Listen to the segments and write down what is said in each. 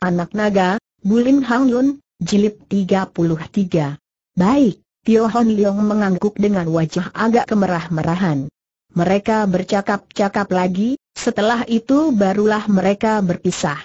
Anak Naga, Bulin Hang Yun, Jilid 33. Baik, Tio Hon Leong mengangguk dengan wajah agak kemerah-merahan. Mereka bercakap-cakap lagi, setelah itu barulah mereka berpisah.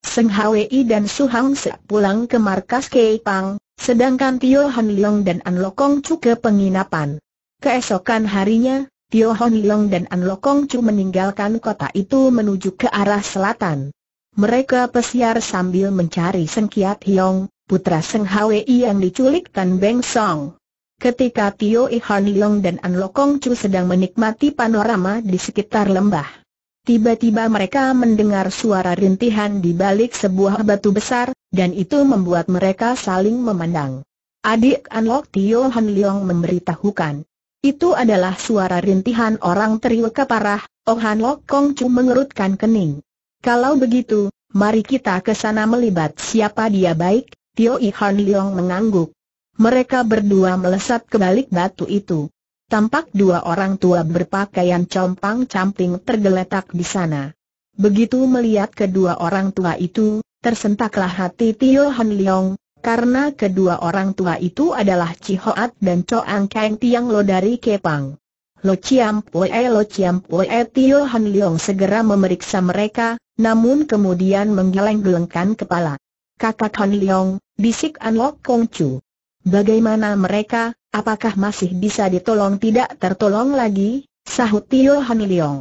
Seng Hwi dan Su Hang Se pulang ke markas Kei Pang, sedangkan Tio Hon Leong dan An Lokong Chu ke penginapan. Keesokan harinya, Tio Hon Leong dan An Lokong Chu meninggalkan kota itu menuju ke arah selatan. Mereka pesiar sambil mencari Seng Kiat Hiong, putra Seng Hwi yang diculik Tan Beng Song. Ketika Tio Han Leong dan An Kong Chu sedang menikmati panorama di sekitar lembah. Tiba-tiba mereka mendengar suara rintihan di balik sebuah batu besar, dan itu membuat mereka saling memandang. Adik An Lok Tio Han Leong memberitahukan. Itu adalah suara rintihan orang teriwaka parah, Oh Han Lok Kong Chu mengerutkan kening. Kalau begitu, mari kita ke sana melibat siapa dia baik, Tio I Han Leong mengangguk. Mereka berdua melesat ke balik batu itu. Tampak dua orang tua berpakaian compang-camping tergeletak di sana. Begitu melihat kedua orang tua itu, tersentaklah hati Tio Han Leong, karena kedua orang tua itu adalah Hoat dan Choang Kang Tiang Lo dari Kepang. Lo Chiam Pue eh, Lo Chiam Pue eh, Tio Han Leong segera memeriksa mereka, namun kemudian menggeleng-gelengkan kepala. Kakak Han Leong, bisik An Lok Kong Chu. Bagaimana mereka, apakah masih bisa ditolong tidak tertolong lagi, sahut Tio Han Leong.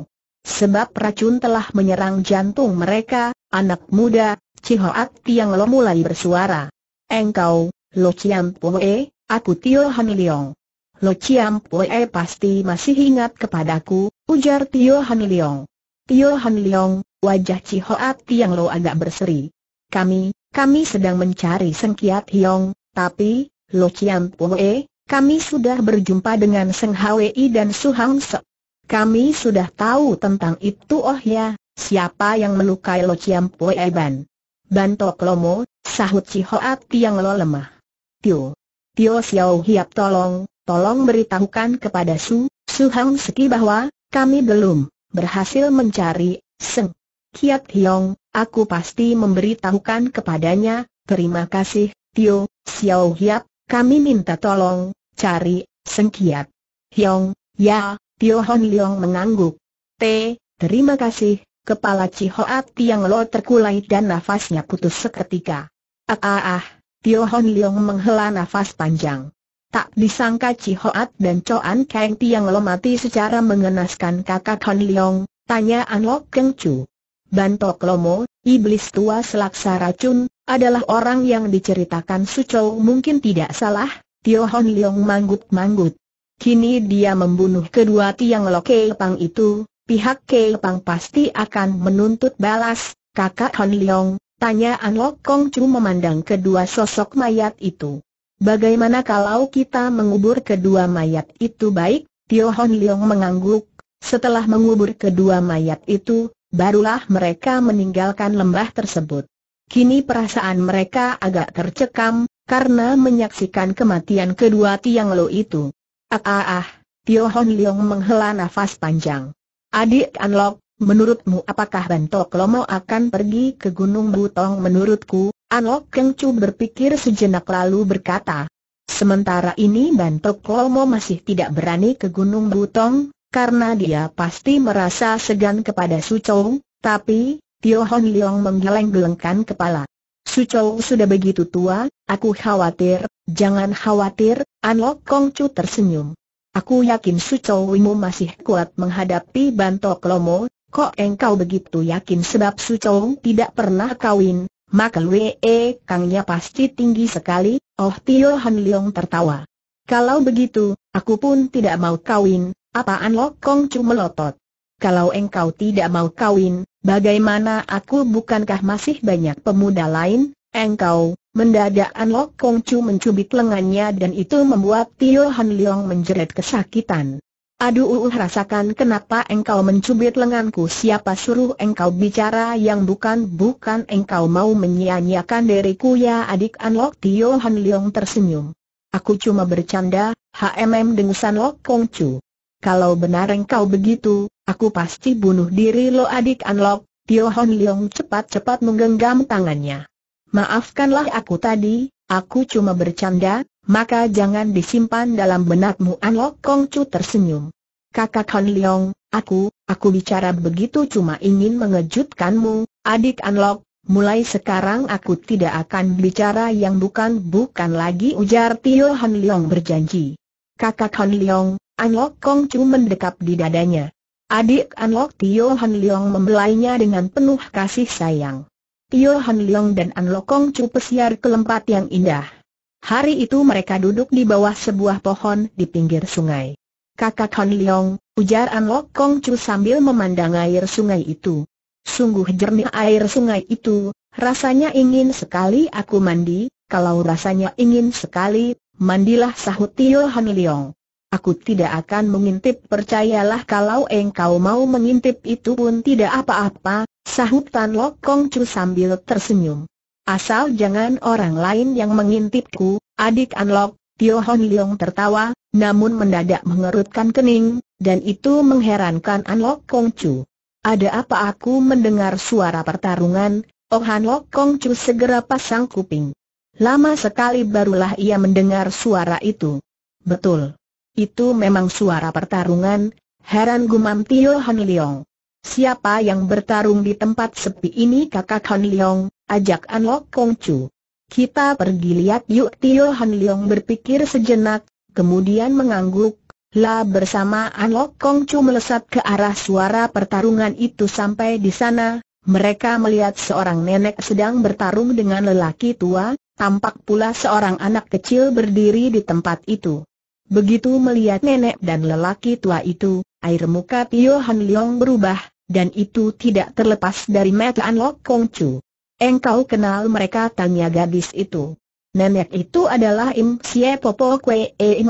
Sebab racun telah menyerang jantung mereka, anak muda, Cihoat Tiang Lo mulai bersuara. Engkau, Lo Chiam Pue, aku Tio Han Leong. Lo Chiam Pue pasti masih ingat kepadaku, ujar Tio Han Leong. Tio Han Leong, wajah Chi yang Tiang Lo agak berseri. Kami, kami sedang mencari Seng Kiat Hiong, tapi, Lo Chiam Pue, kami sudah berjumpa dengan Seng Hwi dan Su Hang Sek. Kami sudah tahu tentang itu oh ya, siapa yang melukai Lo Chiam Pue Ban. Bantok Lomo, sahut Chi yang Tiang Lo lemah. Tio. Tio Xiao Hiap tolong, tolong beritahukan kepada Su, Su Hang Seki bahwa, kami belum berhasil mencari, Seng. Kiat Hiong, aku pasti memberitahukan kepadanya, terima kasih, Tio, Xiao Hiap, kami minta tolong, cari, Seng Kiat. Hiong, ya, Tio Hon Leong mengangguk. T, terima kasih, kepala Cihoat Tiang Lo terkulai dan nafasnya putus seketika. Ah ah ah, Tio Hon Leong menghela nafas panjang. Tak disangka Cihoat dan coan Kang Tiang Lo mati secara mengenaskan kakak Han Leong, tanya An Lok Keng Chu. Bantok Lomo, iblis tua selaksa racun, adalah orang yang diceritakan Suco mungkin tidak salah, Tio Hon Leong manggut-manggut. Kini dia membunuh kedua tiang Lo Pang itu, pihak Pang pasti akan menuntut balas, kakak Han Leong, tanya An Lok Kong Chu memandang kedua sosok mayat itu. Bagaimana kalau kita mengubur kedua mayat itu baik? Tio Hon Leong mengangguk. Setelah mengubur kedua mayat itu, barulah mereka meninggalkan lembah tersebut. Kini perasaan mereka agak tercekam, karena menyaksikan kematian kedua Tiang Lo itu. Ah ah ah, Tio Hon Leong menghela nafas panjang. Adik Anlok, menurutmu apakah Bantok Lomo akan pergi ke Gunung Butong? Menurutku, Anok Chu berpikir sejenak lalu berkata, Sementara ini Bantok Lomo masih tidak berani ke Gunung Butong, karena dia pasti merasa segan kepada Su Chou, tapi, Tio Hon Leong menggeleng-gelengkan kepala. Su Chou sudah begitu tua, aku khawatir, jangan khawatir, Anok Chu tersenyum. Aku yakin Su Chou Wimu masih kuat menghadapi Bantok Lomo, kok engkau begitu yakin sebab Su Chou tidak pernah kawin, maka Lue e, Kangnya pasti tinggi sekali, Oh Tio Han Leong tertawa. Kalau begitu, aku pun tidak mau kawin, apaan Kong Chu melotot. Kalau engkau tidak mau kawin, bagaimana aku bukankah masih banyak pemuda lain? Engkau, mendadak An Kong Chu mencubit lengannya dan itu membuat Tio Han Leong menjerit kesakitan. Aduh uh, uh, rasakan kenapa engkau mencubit lenganku siapa suruh engkau bicara yang bukan-bukan engkau mau menyia-nyiakan diriku ya adik Anlok Tio Han Leong tersenyum. Aku cuma bercanda, HMM dengusan Lok Kong Chu. Kalau benar engkau begitu, aku pasti bunuh diri lo adik Anlok, Tio Han Leong cepat-cepat menggenggam tangannya. Maafkanlah aku tadi, aku cuma bercanda, maka jangan disimpan dalam benakmu An Lok Kong Chu tersenyum. Kakak Han Leong, aku, aku bicara begitu cuma ingin mengejutkanmu, adik An Lok, mulai sekarang aku tidak akan bicara yang bukan-bukan lagi ujar Tio Han Leong berjanji. Kakak Han Leong, An Lok Kong Chu mendekap di dadanya. Adik An Lok Tio Han Leong membelainya dengan penuh kasih sayang. Tio Han Leong dan An Lok Kong Chu pesiar kelempat yang indah. Hari itu mereka duduk di bawah sebuah pohon di pinggir sungai. Kakak Han Leong, ujar An Lok Kong Chu sambil memandang air sungai itu. Sungguh jernih air sungai itu, rasanya ingin sekali aku mandi, kalau rasanya ingin sekali, mandilah sahut Tio Han Leong. Aku tidak akan mengintip percayalah kalau engkau mau mengintip itu pun tidak apa-apa, sahut Tan Lok Kong Chu sambil tersenyum. Asal jangan orang lain yang mengintipku, adik Anlok, Tio Hon Leong tertawa, namun mendadak mengerutkan kening, dan itu mengherankan Anlok Kongcu. Ada apa aku mendengar suara pertarungan? Oh Hanlok Kongcu segera pasang kuping. Lama sekali barulah ia mendengar suara itu. Betul. Itu memang suara pertarungan, heran gumam Tio Hon Leong. Siapa yang bertarung di tempat sepi ini kakak Hon Leong, Ajak Kong Chu. Kita pergi lihat yuk Tio Han Leong berpikir sejenak, kemudian mengangguk. Lah bersama Kong Chu melesat ke arah suara pertarungan itu sampai di sana. Mereka melihat seorang nenek sedang bertarung dengan lelaki tua, tampak pula seorang anak kecil berdiri di tempat itu. Begitu melihat nenek dan lelaki tua itu, air muka Tio Han Leong berubah, dan itu tidak terlepas dari mata An Lok Kong Chu. Engkau kenal mereka tanya gadis itu. Nenek itu adalah Im Xie Popo Kwe E Im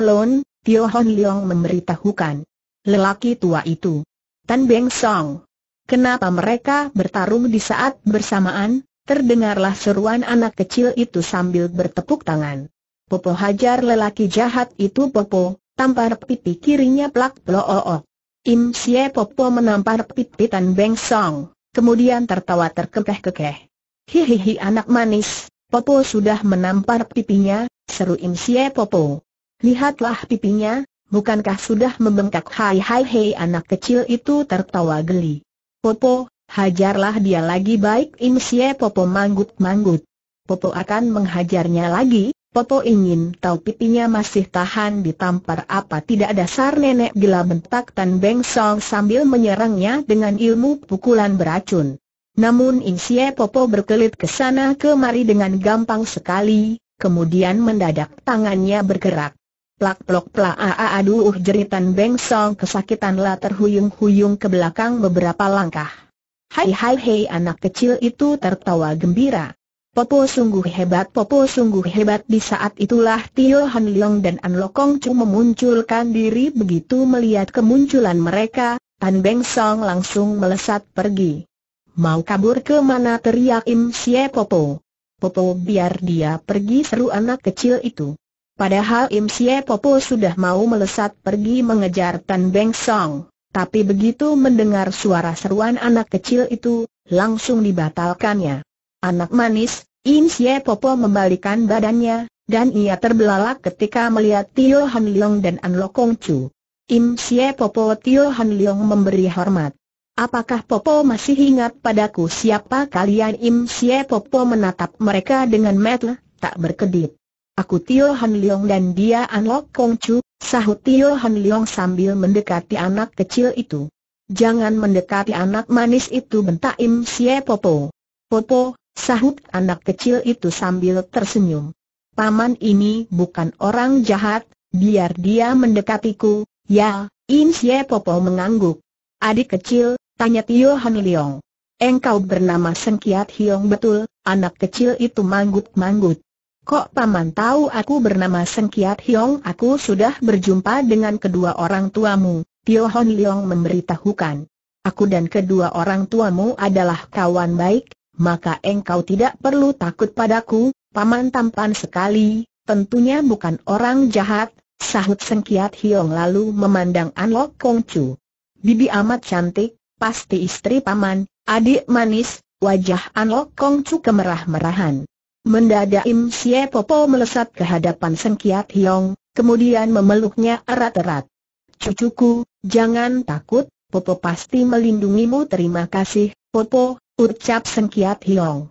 Tio Hon Leong memberitahukan. Lelaki tua itu. Tan Beng Song. Kenapa mereka bertarung di saat bersamaan? Terdengarlah seruan anak kecil itu sambil bertepuk tangan. Popo hajar lelaki jahat itu Popo, tampar pipi kirinya plak o Im Xie Popo menampar pipi Tan Beng Song, kemudian tertawa terkekeh-kekeh. Hihihi anak manis, Popo sudah menampar pipinya, seru Im Popo. Lihatlah pipinya, bukankah sudah membengkak hai hai hei anak kecil itu tertawa geli. Popo, hajarlah dia lagi baik Im Popo manggut-manggut. Popo akan menghajarnya lagi, Popo ingin tahu pipinya masih tahan ditampar apa tidak dasar nenek gila bentak Tan Beng Song sambil menyerangnya dengan ilmu pukulan beracun. Namun Insie Popo berkelit ke sana kemari dengan gampang sekali, kemudian mendadak tangannya bergerak. Plak plok plak aa aduh jeritan Beng Song kesakitanlah terhuyung-huyung ke belakang beberapa langkah. Hai hai hai anak kecil itu tertawa gembira. Popo sungguh hebat, Popo sungguh hebat di saat itulah Tio Han Leong dan An Lokong Chu memunculkan diri begitu melihat kemunculan mereka, Tan Beng Song langsung melesat pergi. Mau kabur ke mana teriak Im Sie Popo. Popo biar dia pergi seru anak kecil itu. Padahal Im Sie Popo sudah mau melesat pergi mengejar Tan Beng Song. Tapi begitu mendengar suara seruan anak kecil itu, langsung dibatalkannya. Anak manis, Im Sie Popo membalikan badannya, dan ia terbelalak ketika melihat Tio Han Leong dan An Lo Kong Chu. Im Sie Popo Tio Han Leong memberi hormat. Apakah Popo masih ingat padaku siapa kalian Im Sia Popo menatap mereka dengan mata tak berkedip. Aku Tio Han Leong dan dia An Lok Kong Chu, sahut Tio Han Leong sambil mendekati anak kecil itu. Jangan mendekati anak manis itu bentak Im Sia Popo. Popo, sahut anak kecil itu sambil tersenyum. Paman ini bukan orang jahat, biar dia mendekatiku, ya, Im Sia Popo mengangguk. Adik kecil, Tanya Tio Han Hanuliong. Engkau bernama Sengkiat Hiong betul, anak kecil itu manggut-manggut. Kok paman tahu aku bernama Sengkiat Hiong? Aku sudah berjumpa dengan kedua orang tuamu, Tio Han Leong memberitahukan. Aku dan kedua orang tuamu adalah kawan baik, maka engkau tidak perlu takut padaku, paman tampan sekali, tentunya bukan orang jahat, sahut Sengkiat Hiong lalu memandang An Lok Kong Chu. Bibi amat cantik, pasti istri paman, adik manis, wajah An Lok Kong Chu kemerah-merahan. Mendadak Im Xie Popo melesat ke hadapan Seng Kiat Hiong, kemudian memeluknya erat-erat. Cucuku, jangan takut, Popo pasti melindungimu terima kasih, Popo, ucap Seng Kiat Hiong.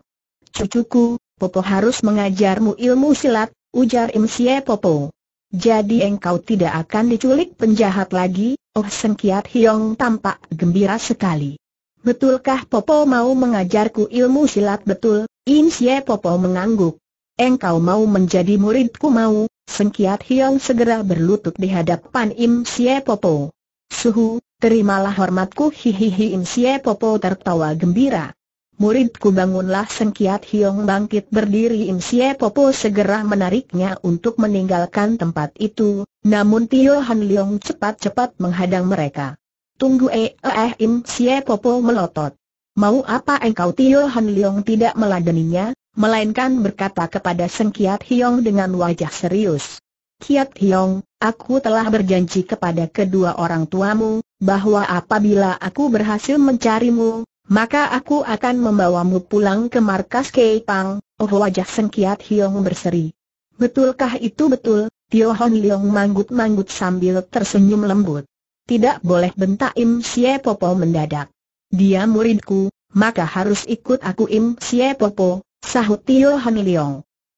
Cucuku, Popo harus mengajarmu ilmu silat, ujar Im Xie Popo. Jadi engkau tidak akan diculik penjahat lagi, Oh Seng Kiat Hiong tampak gembira sekali. Betulkah Popo mau mengajarku ilmu silat betul? In Sye Popo mengangguk. Engkau mau menjadi muridku mau, Seng Kiat Hiong segera berlutut di hadapan Im Sye Popo. Suhu, terimalah hormatku hihihi Im Sye Popo tertawa gembira. Muridku bangunlah Sengkiat Hiong bangkit berdiri Im Sie Popo segera menariknya untuk meninggalkan tempat itu, namun Tio Han Leong cepat-cepat menghadang mereka. Tunggu eh eh Im Sie Popo melotot. Mau apa engkau Tio Han Leong tidak meladeninya, melainkan berkata kepada Sengkiat Hiong dengan wajah serius. Kiat Hiong, aku telah berjanji kepada kedua orang tuamu, bahwa apabila aku berhasil mencarimu, maka aku akan membawamu pulang ke markas Keipang, oh wajah Sengkiat Hiong berseri. Betulkah itu betul? Tio Hon Leong manggut-manggut sambil tersenyum lembut. Tidak boleh bentak Im Sye Popo mendadak. Dia muridku, maka harus ikut aku Im Sye Popo, sahut Tio Hon Leong.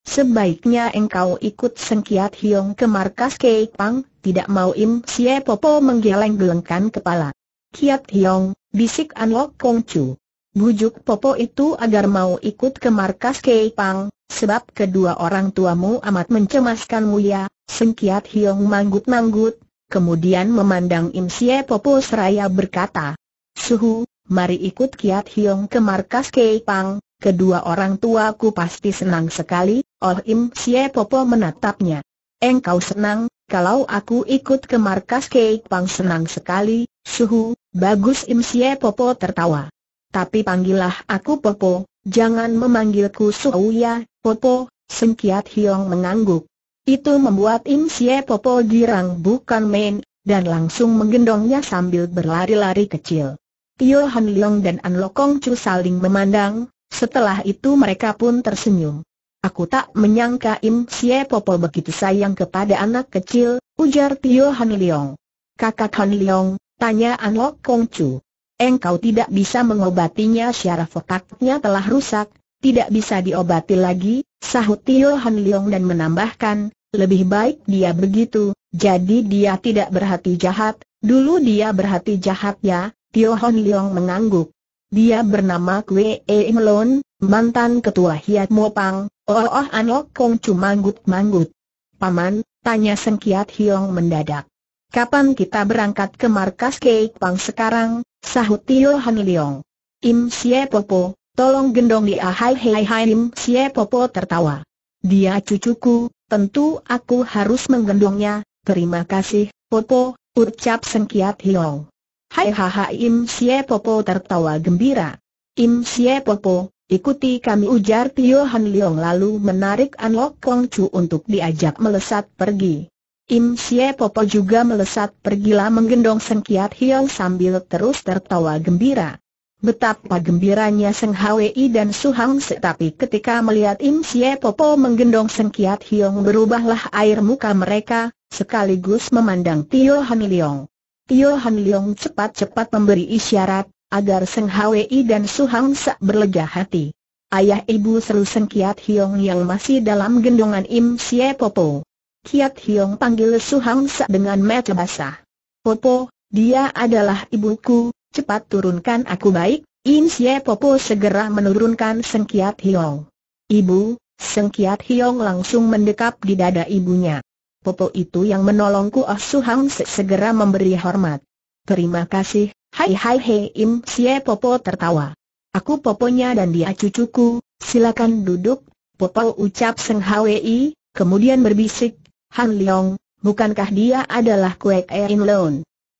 Sebaiknya engkau ikut Sengkiat Hiong ke markas Keipang, tidak mau Im Sye Popo menggeleng-gelengkan kepala. Kiat Hiong, bisik An Lok Kong Chu. Bujuk Popo itu agar mau ikut ke markas Kei Pang, sebab kedua orang tuamu amat mencemaskanmu ya, Seng Kiat Hiong manggut-manggut, kemudian memandang Im Sie Popo seraya berkata, Suhu, mari ikut Kiat Hiong ke markas Kei Pang, kedua orang tuaku pasti senang sekali, Oh Im Sie Popo menatapnya. Engkau senang, kalau aku ikut ke markas Kei Pang senang sekali, Suhu, Bagus Im Sye Popo tertawa. Tapi panggillah aku Popo, jangan memanggilku Suoya, Popo, Sengkiat Hiong mengangguk. Itu membuat Im Sye Popo girang bukan main, dan langsung menggendongnya sambil berlari-lari kecil. Tio Han Leong dan An Lokong Chu saling memandang, setelah itu mereka pun tersenyum. Aku tak menyangka Im Sye Popo begitu sayang kepada anak kecil, ujar Tio Han Leong. Kakak Han Leong, Tanya An Kong Kongcu. Engkau tidak bisa mengobatinya syaraf otaknya telah rusak, tidak bisa diobati lagi, sahut Tio Han Leong dan menambahkan, lebih baik dia begitu, jadi dia tidak berhati jahat, dulu dia berhati jahat ya, Tio Han Leong mengangguk. Dia bernama Kwe E Melon, mantan ketua Hiat Mopang, oh oh Anok Kong Chu manggut-manggut. Paman, tanya Sengkiat Hiong mendadak. Kapan kita berangkat ke markas Keik Pang sekarang? Sahut Tio Han Liong. Im Sye Popo, tolong gendong dia hai hai hai Im Sye Popo tertawa. Dia cucuku, tentu aku harus menggendongnya, terima kasih, Popo, ucap Sengkiat Hiong. Hai hai hai Im Sye Popo tertawa gembira. Im Sye Popo, Ikuti kami ujar Tio Han Liong lalu menarik An Lok Kong Chu untuk diajak melesat pergi. Im Sye Popo juga melesat pergilah menggendong Seng Kiat Hiong sambil terus tertawa gembira. Betapa gembiranya Seng Hwi dan Su Hang Se tapi ketika melihat Im Sye Popo menggendong Seng Kiat Hiong berubahlah air muka mereka, sekaligus memandang Tio Han Leong. Tio Han Leong cepat-cepat memberi isyarat, agar Seng Hwi dan Su Hang Se berlega hati. Ayah ibu seru Seng Kiat Hiong yang masih dalam gendongan Im Sye Popo. Kiat Hiong panggil Su Hang Sa dengan mata basah. Popo, dia adalah ibuku, cepat turunkan aku baik, In Sye Popo segera menurunkan Seng Kiat Hiong. Ibu, Seng Kiat Hiong langsung mendekap di dada ibunya. Popo itu yang menolongku Oh Su Hang Sa segera memberi hormat. Terima kasih, hai hai hei Im Sye Popo tertawa. Aku poponya dan dia cucuku, silakan duduk, Popo ucap Seng Hwi, kemudian berbisik, Han Leong, bukankah dia adalah kuek Erin Leon?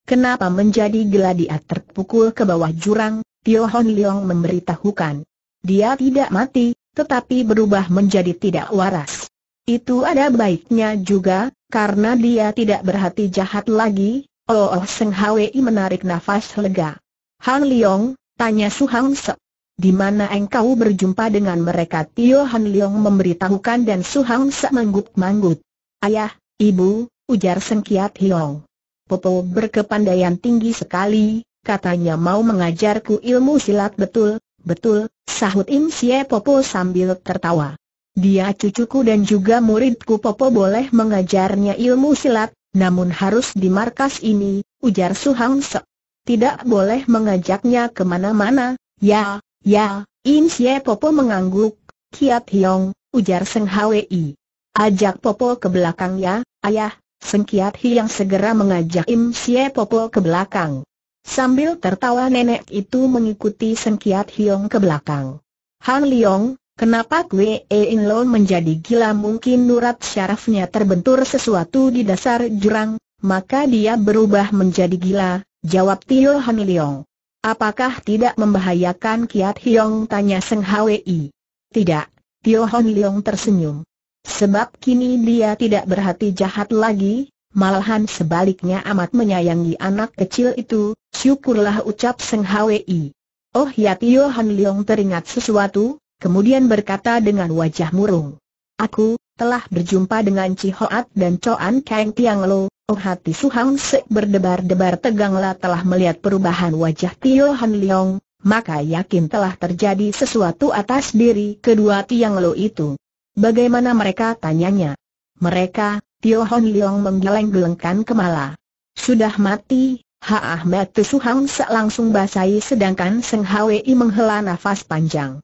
Kenapa menjadi geladiat terpukul ke bawah jurang? Tio Han Leong memberitahukan. Dia tidak mati, tetapi berubah menjadi tidak waras. Itu ada baiknya juga, karena dia tidak berhati jahat lagi, Oh, oh Seng Hwi menarik nafas lega. Han Leong, tanya Su Hang Se. Di mana engkau berjumpa dengan mereka? Tio Han Leong memberitahukan dan Su Hang Se manggut-manggut. Ayah, ibu, ujar Sengkiat Hiong. Popo berkepandaian tinggi sekali, katanya mau mengajarku ilmu silat betul, betul, sahut Im Sye Popo sambil tertawa. Dia cucuku dan juga muridku Popo boleh mengajarnya ilmu silat, namun harus di markas ini, ujar Su Hang Sek. Tidak boleh mengajaknya kemana-mana, ya, ya, Im Sye Popo mengangguk, Kiat Hiong, ujar Seng Hwi. Ajak Popo ke belakang ya, ayah, Sengkiat Hi yang segera mengajak Im Sia Popo ke belakang. Sambil tertawa nenek itu mengikuti Sengkiat Hiong ke belakang. Han Liong, kenapa e In lo menjadi gila mungkin nurat syarafnya terbentur sesuatu di dasar jurang, maka dia berubah menjadi gila, jawab Tio Han Liong. Apakah tidak membahayakan Kiat Hiong tanya Seng Hwi? Tidak, Tio Han Liong tersenyum. Sebab kini dia tidak berhati jahat lagi, malahan sebaliknya amat menyayangi anak kecil itu, syukurlah ucap Seng Hwi. Oh ya Tio Han Leong teringat sesuatu, kemudian berkata dengan wajah murung. Aku, telah berjumpa dengan Chi dan Coan Kang Tiang Lo, oh hati Suhang Sek berdebar-debar teganglah telah melihat perubahan wajah Tio Han Leong, maka yakin telah terjadi sesuatu atas diri kedua Tiang Lo itu. Bagaimana mereka tanyanya? Mereka, Tio Hon Leong menggeleng-gelengkan kemala. Sudah mati, Ha Ahmed Tusuhang Sak langsung basahi sedangkan Seng Hwi menghela nafas panjang.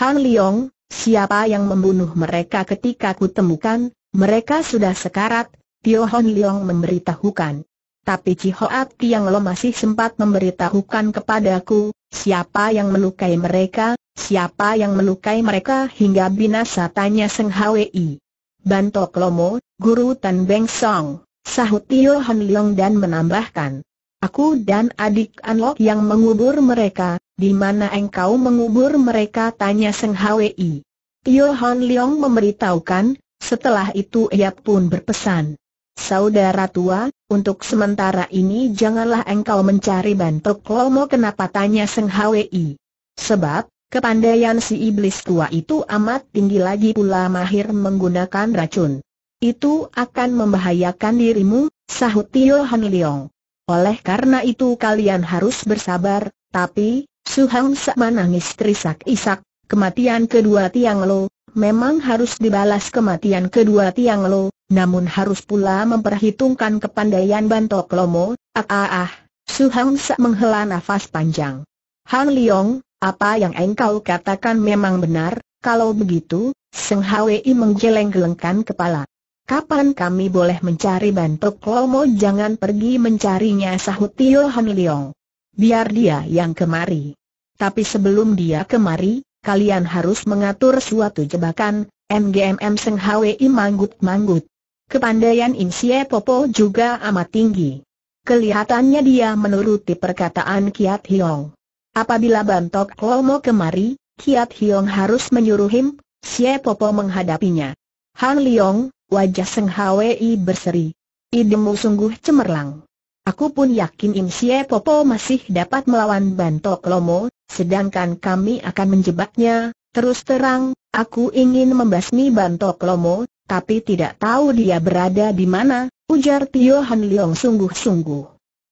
Han Leong, siapa yang membunuh mereka ketika kutemukan, mereka sudah sekarat, Tio Hon Leong memberitahukan. Tapi Cihoat yang Lo masih sempat memberitahukan kepadaku, siapa yang melukai mereka, Siapa yang melukai mereka hingga binasa tanya Seng Hwi. Bantok Lomo, Guru Tan Beng Song, sahut Tio Han Leong dan menambahkan. Aku dan adik An Lok yang mengubur mereka, di mana engkau mengubur mereka tanya Seng Hwi. Tio Han Leong memberitahukan, setelah itu ia pun berpesan. Saudara tua, untuk sementara ini janganlah engkau mencari bantok lomo kenapa tanya Seng Hwi. Sebab, Kepandaian si iblis tua itu amat tinggi lagi pula mahir menggunakan racun. Itu akan membahayakan dirimu, sahut Tio Han Leong. Oleh karena itu kalian harus bersabar, tapi, Su Hang Sa menangis terisak-isak, kematian kedua Tiang Lo, memang harus dibalas kematian kedua Tiang Lo, namun harus pula memperhitungkan kepandaian Bantok Lomo, ah ah ah, Hang Sa menghela nafas panjang. Han Leong, apa yang engkau katakan memang benar, kalau begitu, Seng Hwi menggeleng-gelengkan kepala. Kapan kami boleh mencari bantuan? Lomo jangan pergi mencarinya sahut Tio Han Leong. Biar dia yang kemari. Tapi sebelum dia kemari, kalian harus mengatur suatu jebakan, MGMM Seng Hwi manggut-manggut. Kepandaian In Popo juga amat tinggi. Kelihatannya dia menuruti perkataan Kiat Hiong. Apabila Bantok Lomo kemari, Kiat Hiong harus menyuruh Him, Xie Popo menghadapinya. Han Liong, wajah Seng Hwi berseri. Idemu sungguh cemerlang. Aku pun yakin Im Xie Popo masih dapat melawan Bantok Lomo, sedangkan kami akan menjebaknya. Terus terang, aku ingin membasmi Bantok Lomo, tapi tidak tahu dia berada di mana, ujar Tio Han Leong sungguh-sungguh.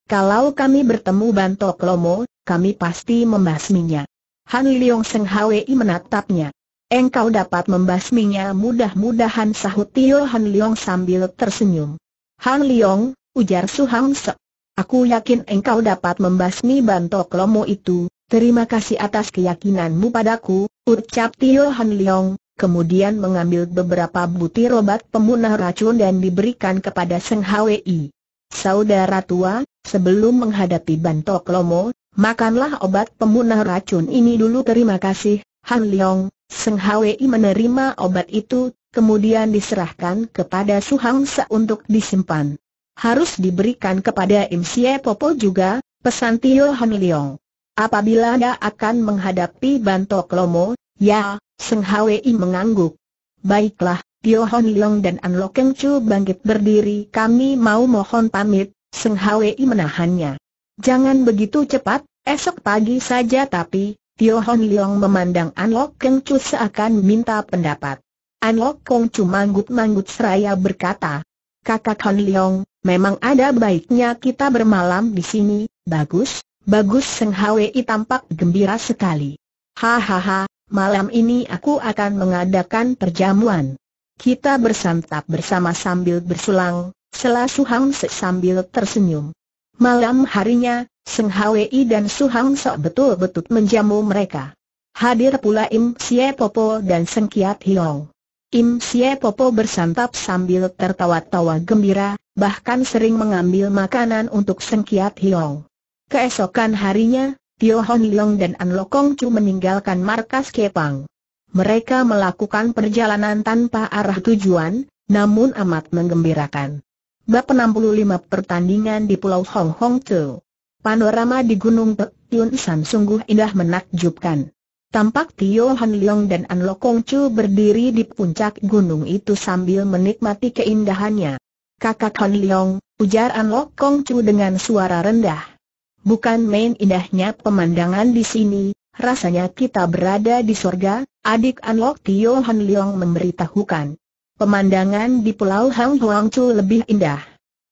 Kalau kami bertemu Bantok Lomo, kami pasti membasminya. Han Liong Seng Hwi menatapnya. Engkau dapat membasminya mudah-mudahan sahut Tio Han Liong sambil tersenyum. Han Liong, ujar Su Hang Se. Aku yakin engkau dapat membasmi bantok lomo itu, terima kasih atas keyakinanmu padaku, ucap Tio Han Liong, kemudian mengambil beberapa butir obat pemunah racun dan diberikan kepada Seng Hwi. Saudara tua, sebelum menghadapi bantok lomo, Makanlah obat pemunah racun ini dulu terima kasih, Han Leong. Seng Hwi menerima obat itu, kemudian diserahkan kepada Su Hang Sa untuk disimpan. Harus diberikan kepada Im Sia Popo juga, pesan Tio Han Leong. Apabila dia akan menghadapi Bantok Lomo, ya, Seng Hwi mengangguk. Baiklah, Tio Han Leong dan An Lokeng Chu bangkit berdiri kami mau mohon pamit, Seng Hwi menahannya. Jangan begitu cepat, esok pagi saja tapi, Tio Hon Leong memandang An Lok Keng Chu seakan minta pendapat. An Lok Keng Chu manggut-manggut seraya berkata, Kakak Hon Leong, memang ada baiknya kita bermalam di sini, bagus, bagus Seng Hwi tampak gembira sekali. Hahaha, malam ini aku akan mengadakan perjamuan. Kita bersantap bersama sambil bersulang, selasuhang Suhang sambil tersenyum. Malam harinya, Seng Hwi dan Su Hang Sok betul-betul menjamu mereka. Hadir pula Im Sye Popo dan Seng Kiat Hiong. Im Sye Popo bersantap sambil tertawa-tawa gembira, bahkan sering mengambil makanan untuk Seng Kiat Hiong. Keesokan harinya, Tio Hon Leong dan An Lokong Chu meninggalkan markas Kepang. Mereka melakukan perjalanan tanpa arah tujuan, namun amat menggembirakan. Bab 65 Pertandingan di Pulau Hong Hong Tu Panorama di Gunung Pek Yun San sungguh indah menakjubkan. Tampak Tio Han Leong dan An Kong Chu berdiri di puncak gunung itu sambil menikmati keindahannya. Kakak Han Leong, ujar An Kong Chu dengan suara rendah. Bukan main indahnya pemandangan di sini, rasanya kita berada di surga, adik An Lok Tio Han Leong memberitahukan pemandangan di Pulau Hang Huang Chu lebih indah.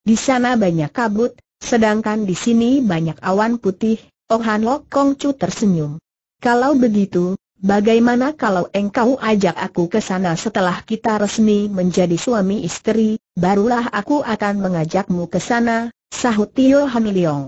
Di sana banyak kabut, sedangkan di sini banyak awan putih, Oh Han Lok Kong Chu tersenyum. Kalau begitu, bagaimana kalau engkau ajak aku ke sana setelah kita resmi menjadi suami istri, barulah aku akan mengajakmu ke sana, sahut Tio Han Leong.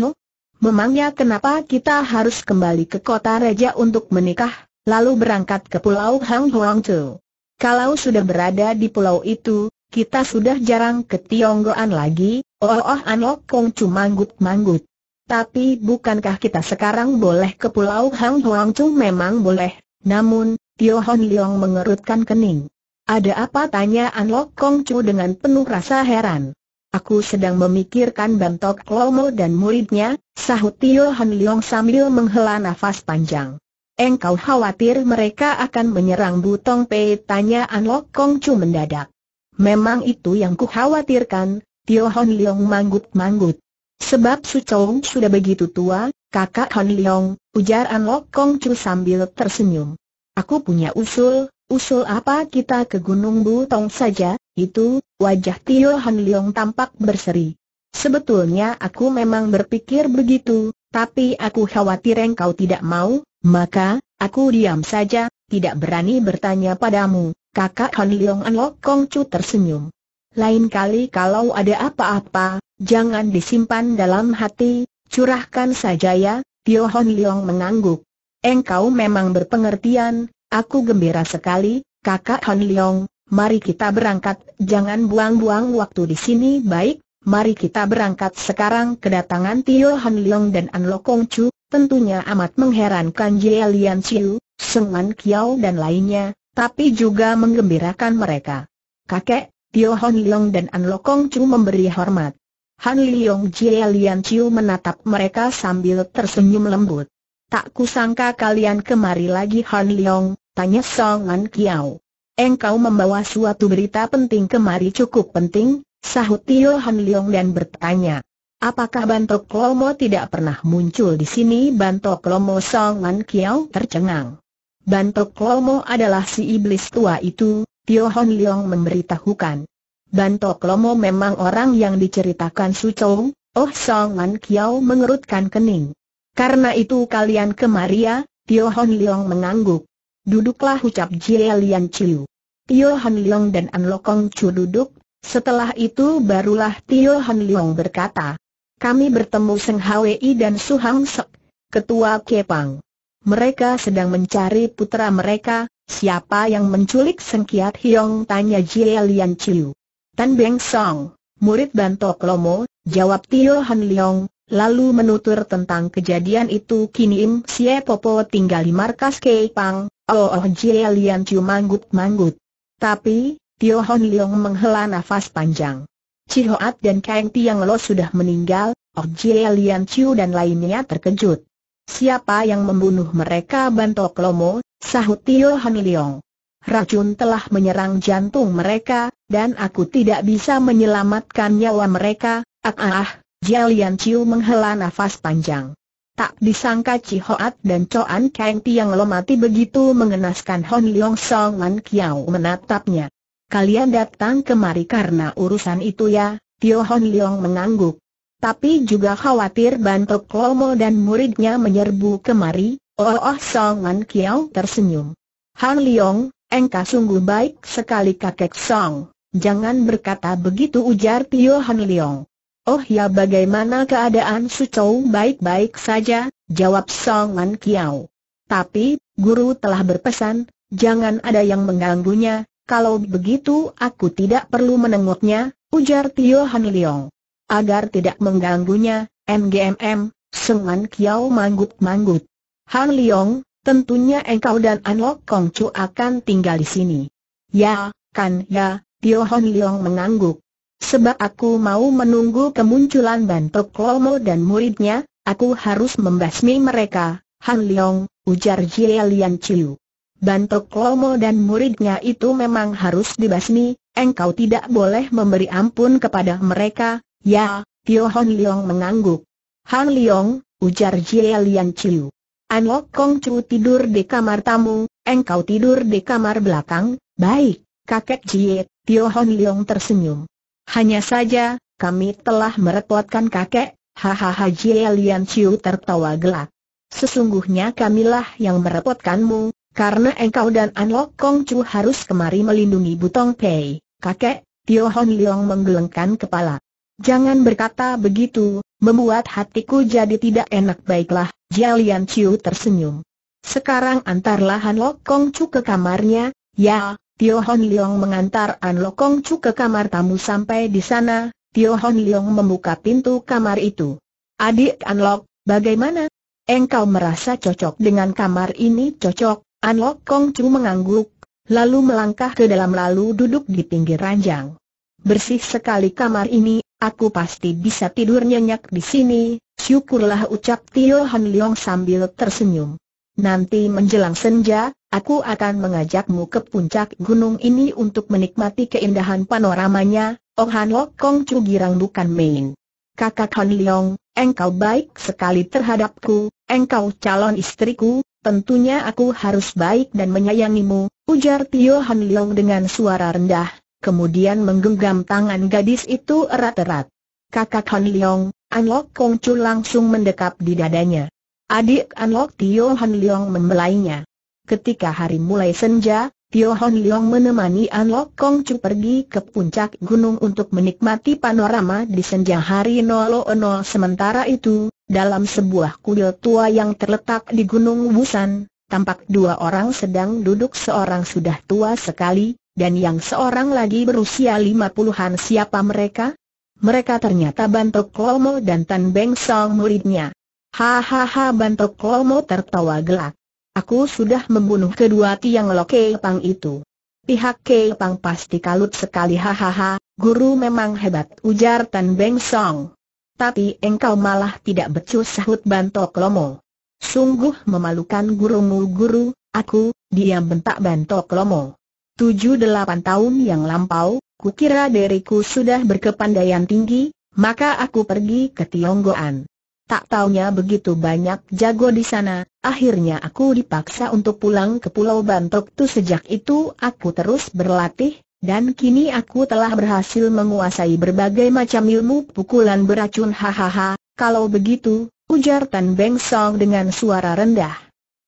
Loh? Hm? Memangnya kenapa kita harus kembali ke kota raja untuk menikah, lalu berangkat ke pulau Hang Huang Chu? Kalau sudah berada di pulau itu, kita sudah jarang ke Tionggoan lagi, oh oh Anok Kong cuma manggut-manggut. Tapi bukankah kita sekarang boleh ke pulau Hang Huang memang boleh, namun, Tio Hon Leong mengerutkan kening. Ada apa tanya Anok Kong Chu dengan penuh rasa heran. Aku sedang memikirkan Bantok Lomo dan muridnya, sahut Tio Han Leong sambil menghela nafas panjang. Engkau khawatir mereka akan menyerang Butong Pei? Tanya Lok Kong Chu mendadak. Memang itu yang ku khawatirkan. Tio Hon Leong manggut-manggut. Sebab Su Chong sudah begitu tua, kakak Hon Leong, ujar An Lok Kong Chu sambil tersenyum. Aku punya usul, usul apa kita ke Gunung Butong saja, itu, wajah Tio Hon Leong tampak berseri. Sebetulnya aku memang berpikir begitu, tapi aku khawatir engkau tidak mau, maka, aku diam saja, tidak berani bertanya padamu, kakak Han Leong An Lok Kong Chu tersenyum. Lain kali kalau ada apa-apa, jangan disimpan dalam hati, curahkan saja ya, Tio Han Leong mengangguk. Engkau memang berpengertian, aku gembira sekali, kakak Han Leong, mari kita berangkat, jangan buang-buang waktu di sini baik, mari kita berangkat sekarang kedatangan Tio Han Leong dan An Lokong Chu, tentunya amat mengherankan Jie Lian Chiu, Seng An Kiao dan lainnya, tapi juga menggembirakan mereka. Kakek, Tio Han Leong dan An Lokong Chu memberi hormat. Han Leong Jie Lian Chiu menatap mereka sambil tersenyum lembut. Tak kusangka kalian kemari lagi Han Leong, tanya Song An Kiao. Engkau membawa suatu berita penting kemari cukup penting, Sahut Tio Han Leong dan bertanya. Apakah Bantok Lomo tidak pernah muncul di sini? Bantok Lomo Song Wan Kiao tercengang. Bantok Lomo adalah si iblis tua itu, Tio Hon Leong memberitahukan. Bantok Lomo memang orang yang diceritakan Su Chou, Oh Song Wan Kiao mengerutkan kening. Karena itu kalian kemari ya, Tio Hon Leong mengangguk. Duduklah ucap Jie Lian Chiu. Tio Han Leong dan An Lokong Chu duduk setelah itu barulah Tio Han Leong berkata, kami bertemu Seng Hwi dan Su Hang Sek, ketua Kepang. Mereka sedang mencari putra mereka, siapa yang menculik Seng Kiat Hiong tanya Jie Lian Chiu. Tan Beng Song, murid Bantok Lomo, jawab Tio Han Leong, lalu menutur tentang kejadian itu kini Im Sie Popo tinggal di markas Kepang, oh oh Jie Lian Chiu manggut-manggut. Tapi, Tio Hon Leong menghela nafas panjang. Cihoat dan Kang Tiang Lo sudah meninggal, Oh Jie Lian Chiu dan lainnya terkejut. Siapa yang membunuh mereka bantok Lomo, sahut Tio Hon Leong. Racun telah menyerang jantung mereka, dan aku tidak bisa menyelamatkan nyawa mereka, ah ah ah, Jialian Chiu menghela nafas panjang. Tak disangka Cihoat dan Coan Kang Tiang Lo mati begitu mengenaskan Hon Leong Song Man Kiao menatapnya. Kalian datang kemari karena urusan itu ya, Tio Hon Leong mengangguk. Tapi juga khawatir Bantok Lomo dan muridnya menyerbu kemari, Oh Oh Song An Kiao tersenyum. Han Leong, engkau sungguh baik sekali kakek Song, jangan berkata begitu ujar Tio Hon Leong. Oh ya bagaimana keadaan Su Chou baik-baik saja, jawab Song An Kiao. Tapi, guru telah berpesan, jangan ada yang mengganggunya, kalau begitu aku tidak perlu menengoknya, ujar Tio Han Leong. Agar tidak mengganggunya, MGMM, Sengan Kiao manggut-manggut. Han Leong, tentunya engkau dan An Lok Kong Chu akan tinggal di sini. Ya, kan ya, Tio Han Leong mengangguk. Sebab aku mau menunggu kemunculan Bantok Lomo dan muridnya, aku harus membasmi mereka, Han Leong, ujar Jie Lian Chiu. Bantuk Lomo dan muridnya itu memang harus dibasmi, engkau tidak boleh memberi ampun kepada mereka, ya, Tio Hon Leong mengangguk. Han Leong, ujar Jie Lian Chiu. An Lok Kong Chu tidur di kamar tamu, engkau tidur di kamar belakang, baik, kakek Jie, Tio Hon Leong tersenyum. Hanya saja, kami telah merepotkan kakek, hahaha Jie Lian Chiu tertawa gelak. Sesungguhnya kamilah yang merepotkanmu, karena engkau dan Anlok Kong Chu harus kemari melindungi Butong Pei, kakek, Tio Hon Leong menggelengkan kepala. Jangan berkata begitu, membuat hatiku jadi tidak enak baiklah, Jialian Chiu tersenyum. Sekarang antarlah Anlok Kong Chu ke kamarnya, ya, Tio Hon Leong mengantar Anlok Kong Chu ke kamar tamu sampai di sana, Tio Hon Leong membuka pintu kamar itu. Adik Anlok, bagaimana? Engkau merasa cocok dengan kamar ini cocok, An Lok Kong Chu mengangguk, lalu melangkah ke dalam lalu duduk di pinggir ranjang. Bersih sekali kamar ini, aku pasti bisa tidur nyenyak di sini, syukurlah ucap Tio Han Leong sambil tersenyum. Nanti menjelang senja, aku akan mengajakmu ke puncak gunung ini untuk menikmati keindahan panoramanya, Oh Han Lok Kong Chu girang bukan main. Kakak Han Leong, engkau baik sekali terhadapku, engkau calon istriku, Tentunya aku harus baik dan menyayangimu, ujar Tio Han Leong dengan suara rendah, kemudian menggenggam tangan gadis itu erat-erat. Kakak Han Leong, An Lok Kong Chu langsung mendekap di dadanya. Adik An Lok Tio Han Leong membelainya. Ketika hari mulai senja, Tio Han Leong menemani An Lok Kong Chu pergi ke puncak gunung untuk menikmati panorama di senja hari 00 sementara itu, dalam sebuah kuil tua yang terletak di Gunung Busan, tampak dua orang sedang duduk seorang sudah tua sekali, dan yang seorang lagi berusia lima puluhan siapa mereka? Mereka ternyata Bantok Lomo dan Tan Beng Song muridnya. Hahaha Bantok Lomo tertawa gelak. Aku sudah membunuh kedua tiang Loke Pang itu. Pihak Kei Pang pasti kalut sekali hahaha, guru memang hebat ujar Tan Beng Song tapi engkau malah tidak becus sahut Bantok Lomo. Sungguh memalukan gurumu guru, aku, diam bentak Bantok Lomo. Tujuh delapan tahun yang lampau, kukira diriku sudah berkepandaian tinggi, maka aku pergi ke Tionggoan. Tak taunya begitu banyak jago di sana, akhirnya aku dipaksa untuk pulang ke Pulau Bantok tu sejak itu aku terus berlatih, dan kini aku telah berhasil menguasai berbagai macam ilmu pukulan beracun hahaha, kalau begitu, ujar Tan Beng Song dengan suara rendah.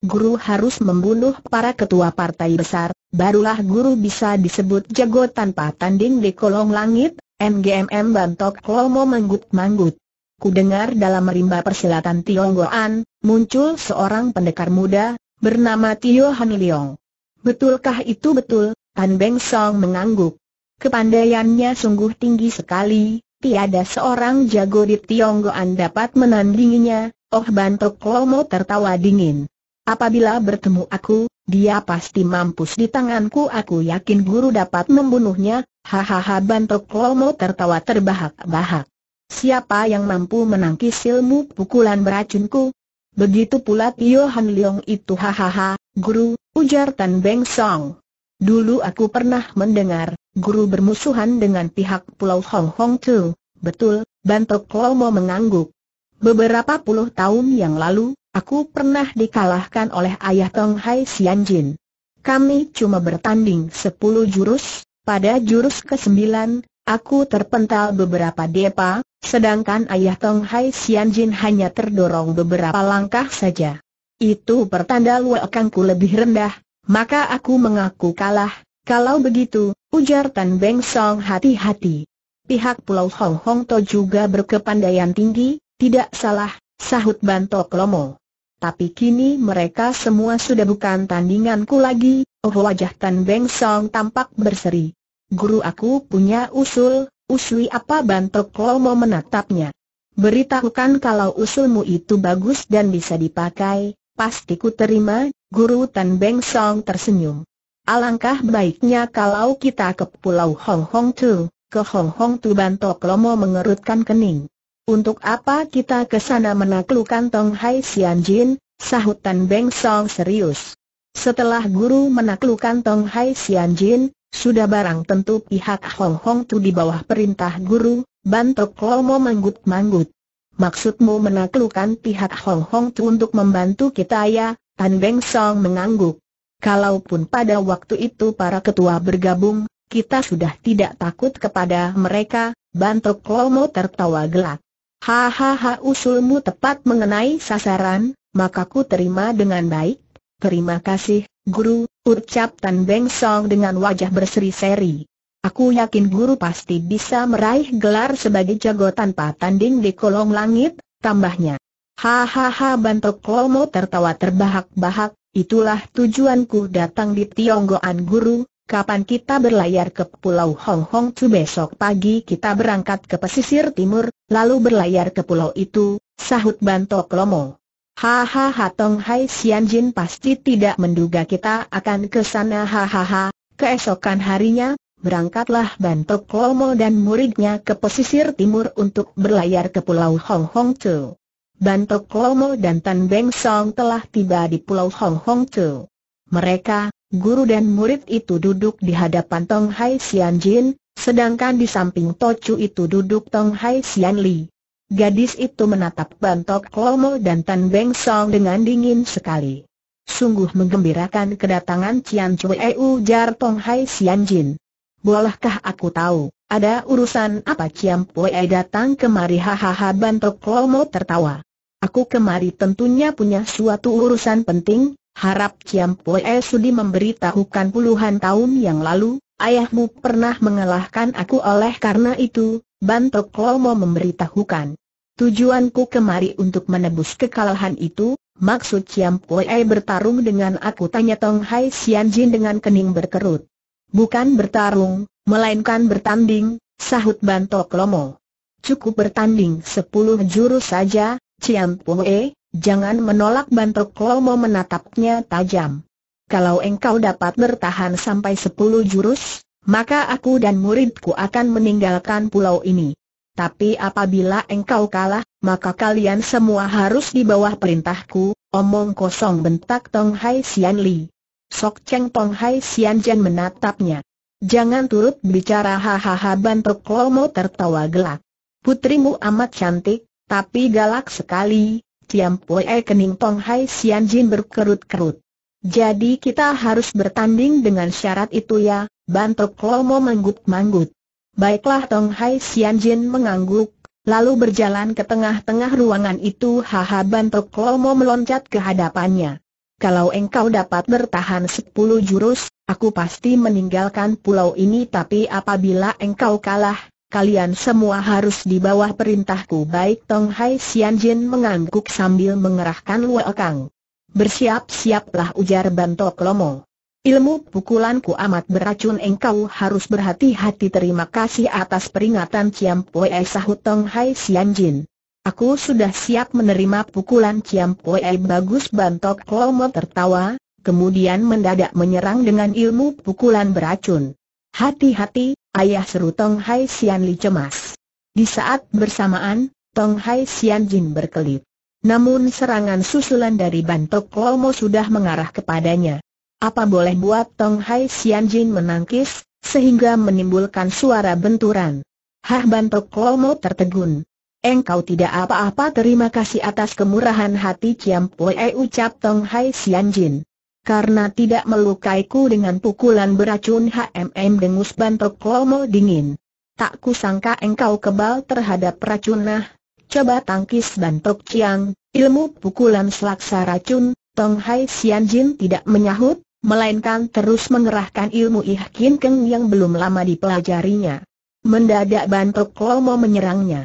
Guru harus membunuh para ketua partai besar, barulah guru bisa disebut jago tanpa tanding di kolong langit, Ngmm Bantok Lomo menggut-manggut. Kudengar dalam rimba persilatan Tionggoan, muncul seorang pendekar muda, bernama Tio Han Leong. Betulkah itu betul? Tan Beng Song mengangguk. Kepandaiannya sungguh tinggi sekali, tiada seorang jago di Tionggoan dapat menandinginya, Oh Bantok Lomo tertawa dingin. Apabila bertemu aku, dia pasti mampus di tanganku aku yakin guru dapat membunuhnya, hahaha Bantok Lomo tertawa terbahak-bahak. Siapa yang mampu menangkis ilmu pukulan beracunku? Begitu pula Tio Han Leong itu hahaha, guru, ujar Tan Beng Song. Dulu aku pernah mendengar, guru bermusuhan dengan pihak Pulau Hong Hong Tu. Betul, Bantok Klomo mengangguk. Beberapa puluh tahun yang lalu, aku pernah dikalahkan oleh ayah Tong Hai Jin. Kami cuma bertanding sepuluh jurus, pada jurus ke-9, aku terpental beberapa depa, sedangkan ayah Tong Hai Jin hanya terdorong beberapa langkah saja. Itu pertanda luakanku lebih rendah, maka aku mengaku kalah, kalau begitu, ujar Tan Beng Song hati-hati. Pihak Pulau Hong Hong To juga berkepandaian tinggi, tidak salah, sahut Bantok Lomo. Tapi kini mereka semua sudah bukan tandinganku lagi, oh wajah Tan Beng Song tampak berseri. Guru aku punya usul, usui apa Bantok Lomo menatapnya. Beritahukan kalau usulmu itu bagus dan bisa dipakai, pasti ku terima, Guru Tan Beng Song tersenyum. Alangkah baiknya kalau kita ke Pulau Hong Hong Tu, ke Hong Hong Tu Bantok Lomo mengerutkan kening. Untuk apa kita ke sana menaklukkan Tong Hai Sian Jin, sahut Tan Beng Song serius. Setelah guru menaklukkan Tong Hai Sian Jin, sudah barang tentu pihak Hong Hong Tu di bawah perintah guru, Bantok Lomo manggut-manggut. Maksudmu menaklukkan pihak Hong Hong Tu untuk membantu kita ya, Tan Beng Song mengangguk. Kalaupun pada waktu itu para ketua bergabung, kita sudah tidak takut kepada mereka, bantuk Lomo tertawa gelak. Hahaha usulmu tepat mengenai sasaran, maka ku terima dengan baik. Terima kasih, guru, ucap Tan Beng Song dengan wajah berseri-seri. Aku yakin guru pasti bisa meraih gelar sebagai jago tanpa tanding di kolong langit, tambahnya. Hahaha bantok Lomo tertawa terbahak-bahak, itulah tujuanku datang di Tionggoan Guru, kapan kita berlayar ke Pulau Hong Hong Tu besok pagi kita berangkat ke pesisir timur, lalu berlayar ke pulau itu, sahut bantok Lomo. Hahaha Tong Hai Sian Jin pasti tidak menduga kita akan ke sana hahaha, keesokan harinya Berangkatlah Bantok Lomo dan muridnya ke pesisir timur untuk berlayar ke Pulau Hong Hong Chu. Bantok Lomo dan Tan Beng Song telah tiba di Pulau Hong Hong Chu. Mereka, guru dan murid itu duduk di hadapan Tong Hai Sian Jin, sedangkan di samping Chu itu duduk Tong Hai Sian Li. Gadis itu menatap Bantok Lomo dan Tan Beng Song dengan dingin sekali. Sungguh menggembirakan kedatangan Cian Cue Ujar Tong Hai Sian Jin. Bolehkah aku tahu, ada urusan apa Ciam Pue datang kemari hahaha bantok Lomo tertawa. Aku kemari tentunya punya suatu urusan penting, harap Ciam Pue sudi memberitahukan puluhan tahun yang lalu, ayahmu pernah mengalahkan aku oleh karena itu, bantok Lomo memberitahukan. Tujuanku kemari untuk menebus kekalahan itu, maksud Ciam Pue bertarung dengan aku tanya Tong Hai Xian Jin dengan kening berkerut. Bukan bertarung, melainkan bertanding, sahut Bantok Lomo. Cukup bertanding sepuluh jurus saja, Cian Pue, jangan menolak Bantok Lomo menatapnya tajam. Kalau engkau dapat bertahan sampai sepuluh jurus, maka aku dan muridku akan meninggalkan pulau ini. Tapi apabila engkau kalah, maka kalian semua harus di bawah perintahku, omong kosong bentak Tong Hai Sian Li. Sok Cheng Tong Hai Sian Jen menatapnya. Jangan turut bicara hahaha bantuk Klomo tertawa gelak. Putrimu amat cantik, tapi galak sekali, Ciam Pue Kening Tong Hai Sian Jin berkerut-kerut. Jadi kita harus bertanding dengan syarat itu ya, bantuk Lomo manggut-manggut. Baiklah Tong Hai Sian Jin mengangguk, lalu berjalan ke tengah-tengah ruangan itu hahaha. bantuk Lomo meloncat ke hadapannya. Kalau engkau dapat bertahan sepuluh jurus, aku pasti meninggalkan pulau ini tapi apabila engkau kalah, kalian semua harus di bawah perintahku baik Tong Hai Sian Jin mengangguk sambil mengerahkan Luo Kang. Bersiap-siaplah ujar Bantok Lomo. Ilmu pukulanku amat beracun engkau harus berhati-hati terima kasih atas peringatan Ciam Poe sahut Tong Hai Sian Jin. Aku sudah siap menerima pukulan Ciam Pue bagus bantok Klomo tertawa, kemudian mendadak menyerang dengan ilmu pukulan beracun. Hati-hati, ayah seru Tong Hai Sian Li cemas. Di saat bersamaan, Tong Hai Sian Jin berkelit. Namun serangan susulan dari bantok Klomo sudah mengarah kepadanya. Apa boleh buat Tong Hai Sian Jin menangkis, sehingga menimbulkan suara benturan. Hah bantok Klomo tertegun. Engkau tidak apa-apa terima kasih atas kemurahan hati Ciam Pue ucap Tong Hai Sian Jin. Karena tidak melukai ku dengan pukulan beracun HMM dengus bantok lomo dingin. Tak kusangka engkau kebal terhadap racun nah. Coba tangkis bantok Ciang, ilmu pukulan selaksa racun, Tong Hai Sian Jin tidak menyahut, melainkan terus mengerahkan ilmu Ih Kin Keng yang belum lama dipelajarinya. Mendadak bantok lomo menyerangnya.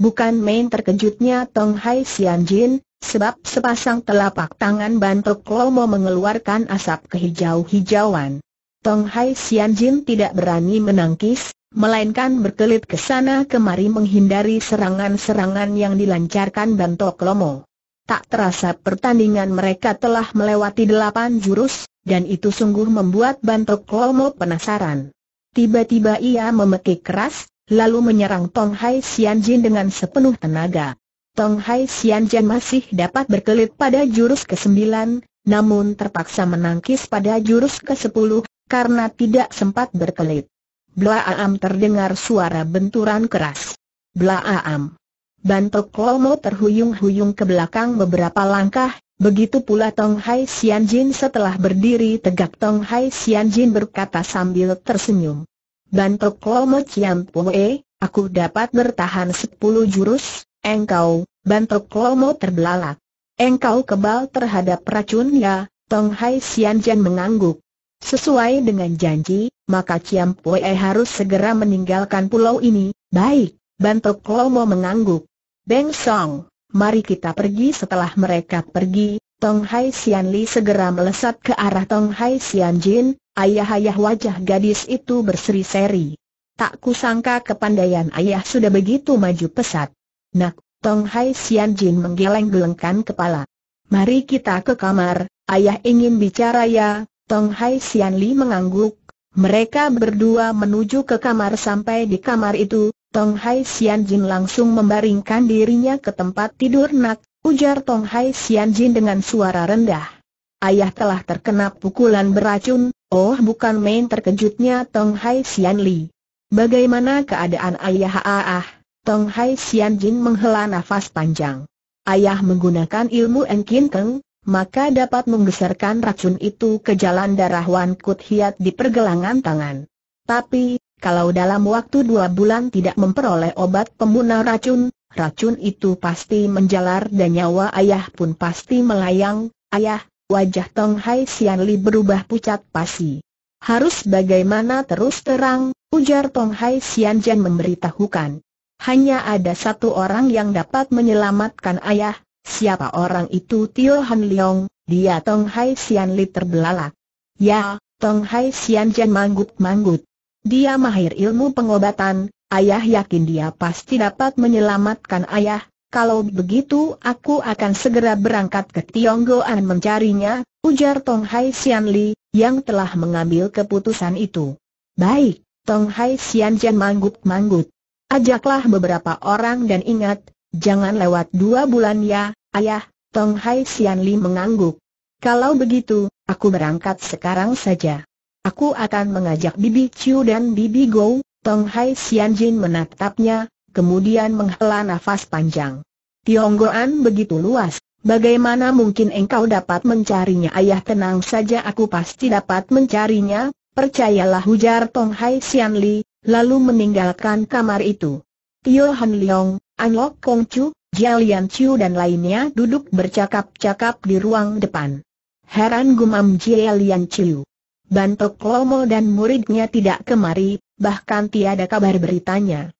Bukan main terkejutnya Tong Hai Sian Jin, sebab sepasang telapak tangan Bantok Lomo mengeluarkan asap kehijau-hijauan. Tong Hai Sian Jin tidak berani menangkis, melainkan berkelit ke sana kemari menghindari serangan-serangan yang dilancarkan Bantok Lomo. Tak terasa pertandingan mereka telah melewati delapan jurus, dan itu sungguh membuat Bantok Lomo penasaran. Tiba-tiba ia memekik keras, lalu menyerang Tong Hai Jin dengan sepenuh tenaga. Tong Hai Jin masih dapat berkelit pada jurus ke-9, namun terpaksa menangkis pada jurus ke-10 karena tidak sempat berkelit. Blaam terdengar suara benturan keras. Blaam. Bantok Klomo terhuyung-huyung ke belakang beberapa langkah, begitu pula Tong Hai Jin setelah berdiri tegak Tong Hai Jin berkata sambil tersenyum. Bantok Lomo Pue, aku dapat bertahan sepuluh jurus, engkau, Bantok Lomo terbelalak. Engkau kebal terhadap racun ya, Tong Hai Jan mengangguk. Sesuai dengan janji, maka Pue harus segera meninggalkan pulau ini, baik, Bantok Lomo mengangguk. Beng Song, mari kita pergi setelah mereka pergi, Tong Hai Sian Li segera melesat ke arah Tong Hai Sian Jin, Ayah-ayah wajah gadis itu berseri-seri. Tak kusangka kepandaian ayah sudah begitu maju pesat. Nak, Tong Hai Sian Jin menggeleng-gelengkan kepala. Mari kita ke kamar, ayah ingin bicara ya, Tong Hai Sian Li mengangguk. Mereka berdua menuju ke kamar sampai di kamar itu, Tong Hai Sian Jin langsung membaringkan dirinya ke tempat tidur nak, ujar Tong Hai Sian Jin dengan suara rendah. Ayah telah terkena pukulan beracun, Oh bukan main terkejutnya Tong Hai Sian Li. Bagaimana keadaan ayah ah? Tong Hai Sian Jin menghela nafas panjang. Ayah menggunakan ilmu Enkinteng, Keng, maka dapat menggeserkan racun itu ke jalan darah Wan Kut Hiat di pergelangan tangan. Tapi, kalau dalam waktu dua bulan tidak memperoleh obat pembunuh racun, racun itu pasti menjalar dan nyawa ayah pun pasti melayang, ayah, Wajah Tong Hai Sian Li berubah pucat pasi. Harus bagaimana terus terang, ujar Tong Hai Sian Jan memberitahukan. Hanya ada satu orang yang dapat menyelamatkan ayah, siapa orang itu Tio Han Leong, dia Tong Hai Sian Li terbelalak. Ya, Tong Hai Sian Jan manggut-manggut. Dia mahir ilmu pengobatan, ayah yakin dia pasti dapat menyelamatkan ayah, kalau begitu aku akan segera berangkat ke Tionggoan mencarinya, ujar Tong Hai Sian Li, yang telah mengambil keputusan itu. Baik, Tong Hai Sian Jan manggut-manggut. Ajaklah beberapa orang dan ingat, jangan lewat dua bulan ya, ayah, Tong Hai Sian Li mengangguk. Kalau begitu, aku berangkat sekarang saja. Aku akan mengajak Bibi Chiu dan Bibi Go, Tong Hai Sian Jin menatapnya, kemudian menghela nafas panjang. Tionggoan begitu luas, bagaimana mungkin engkau dapat mencarinya ayah tenang saja aku pasti dapat mencarinya, percayalah hujar Tong Hai Sian Li, lalu meninggalkan kamar itu. Tio Han Leong, An Lok Kong Chu, Jialian Chu dan lainnya duduk bercakap-cakap di ruang depan. Heran gumam Jialian Chu. Bantok Lomo dan muridnya tidak kemari, bahkan tiada kabar beritanya.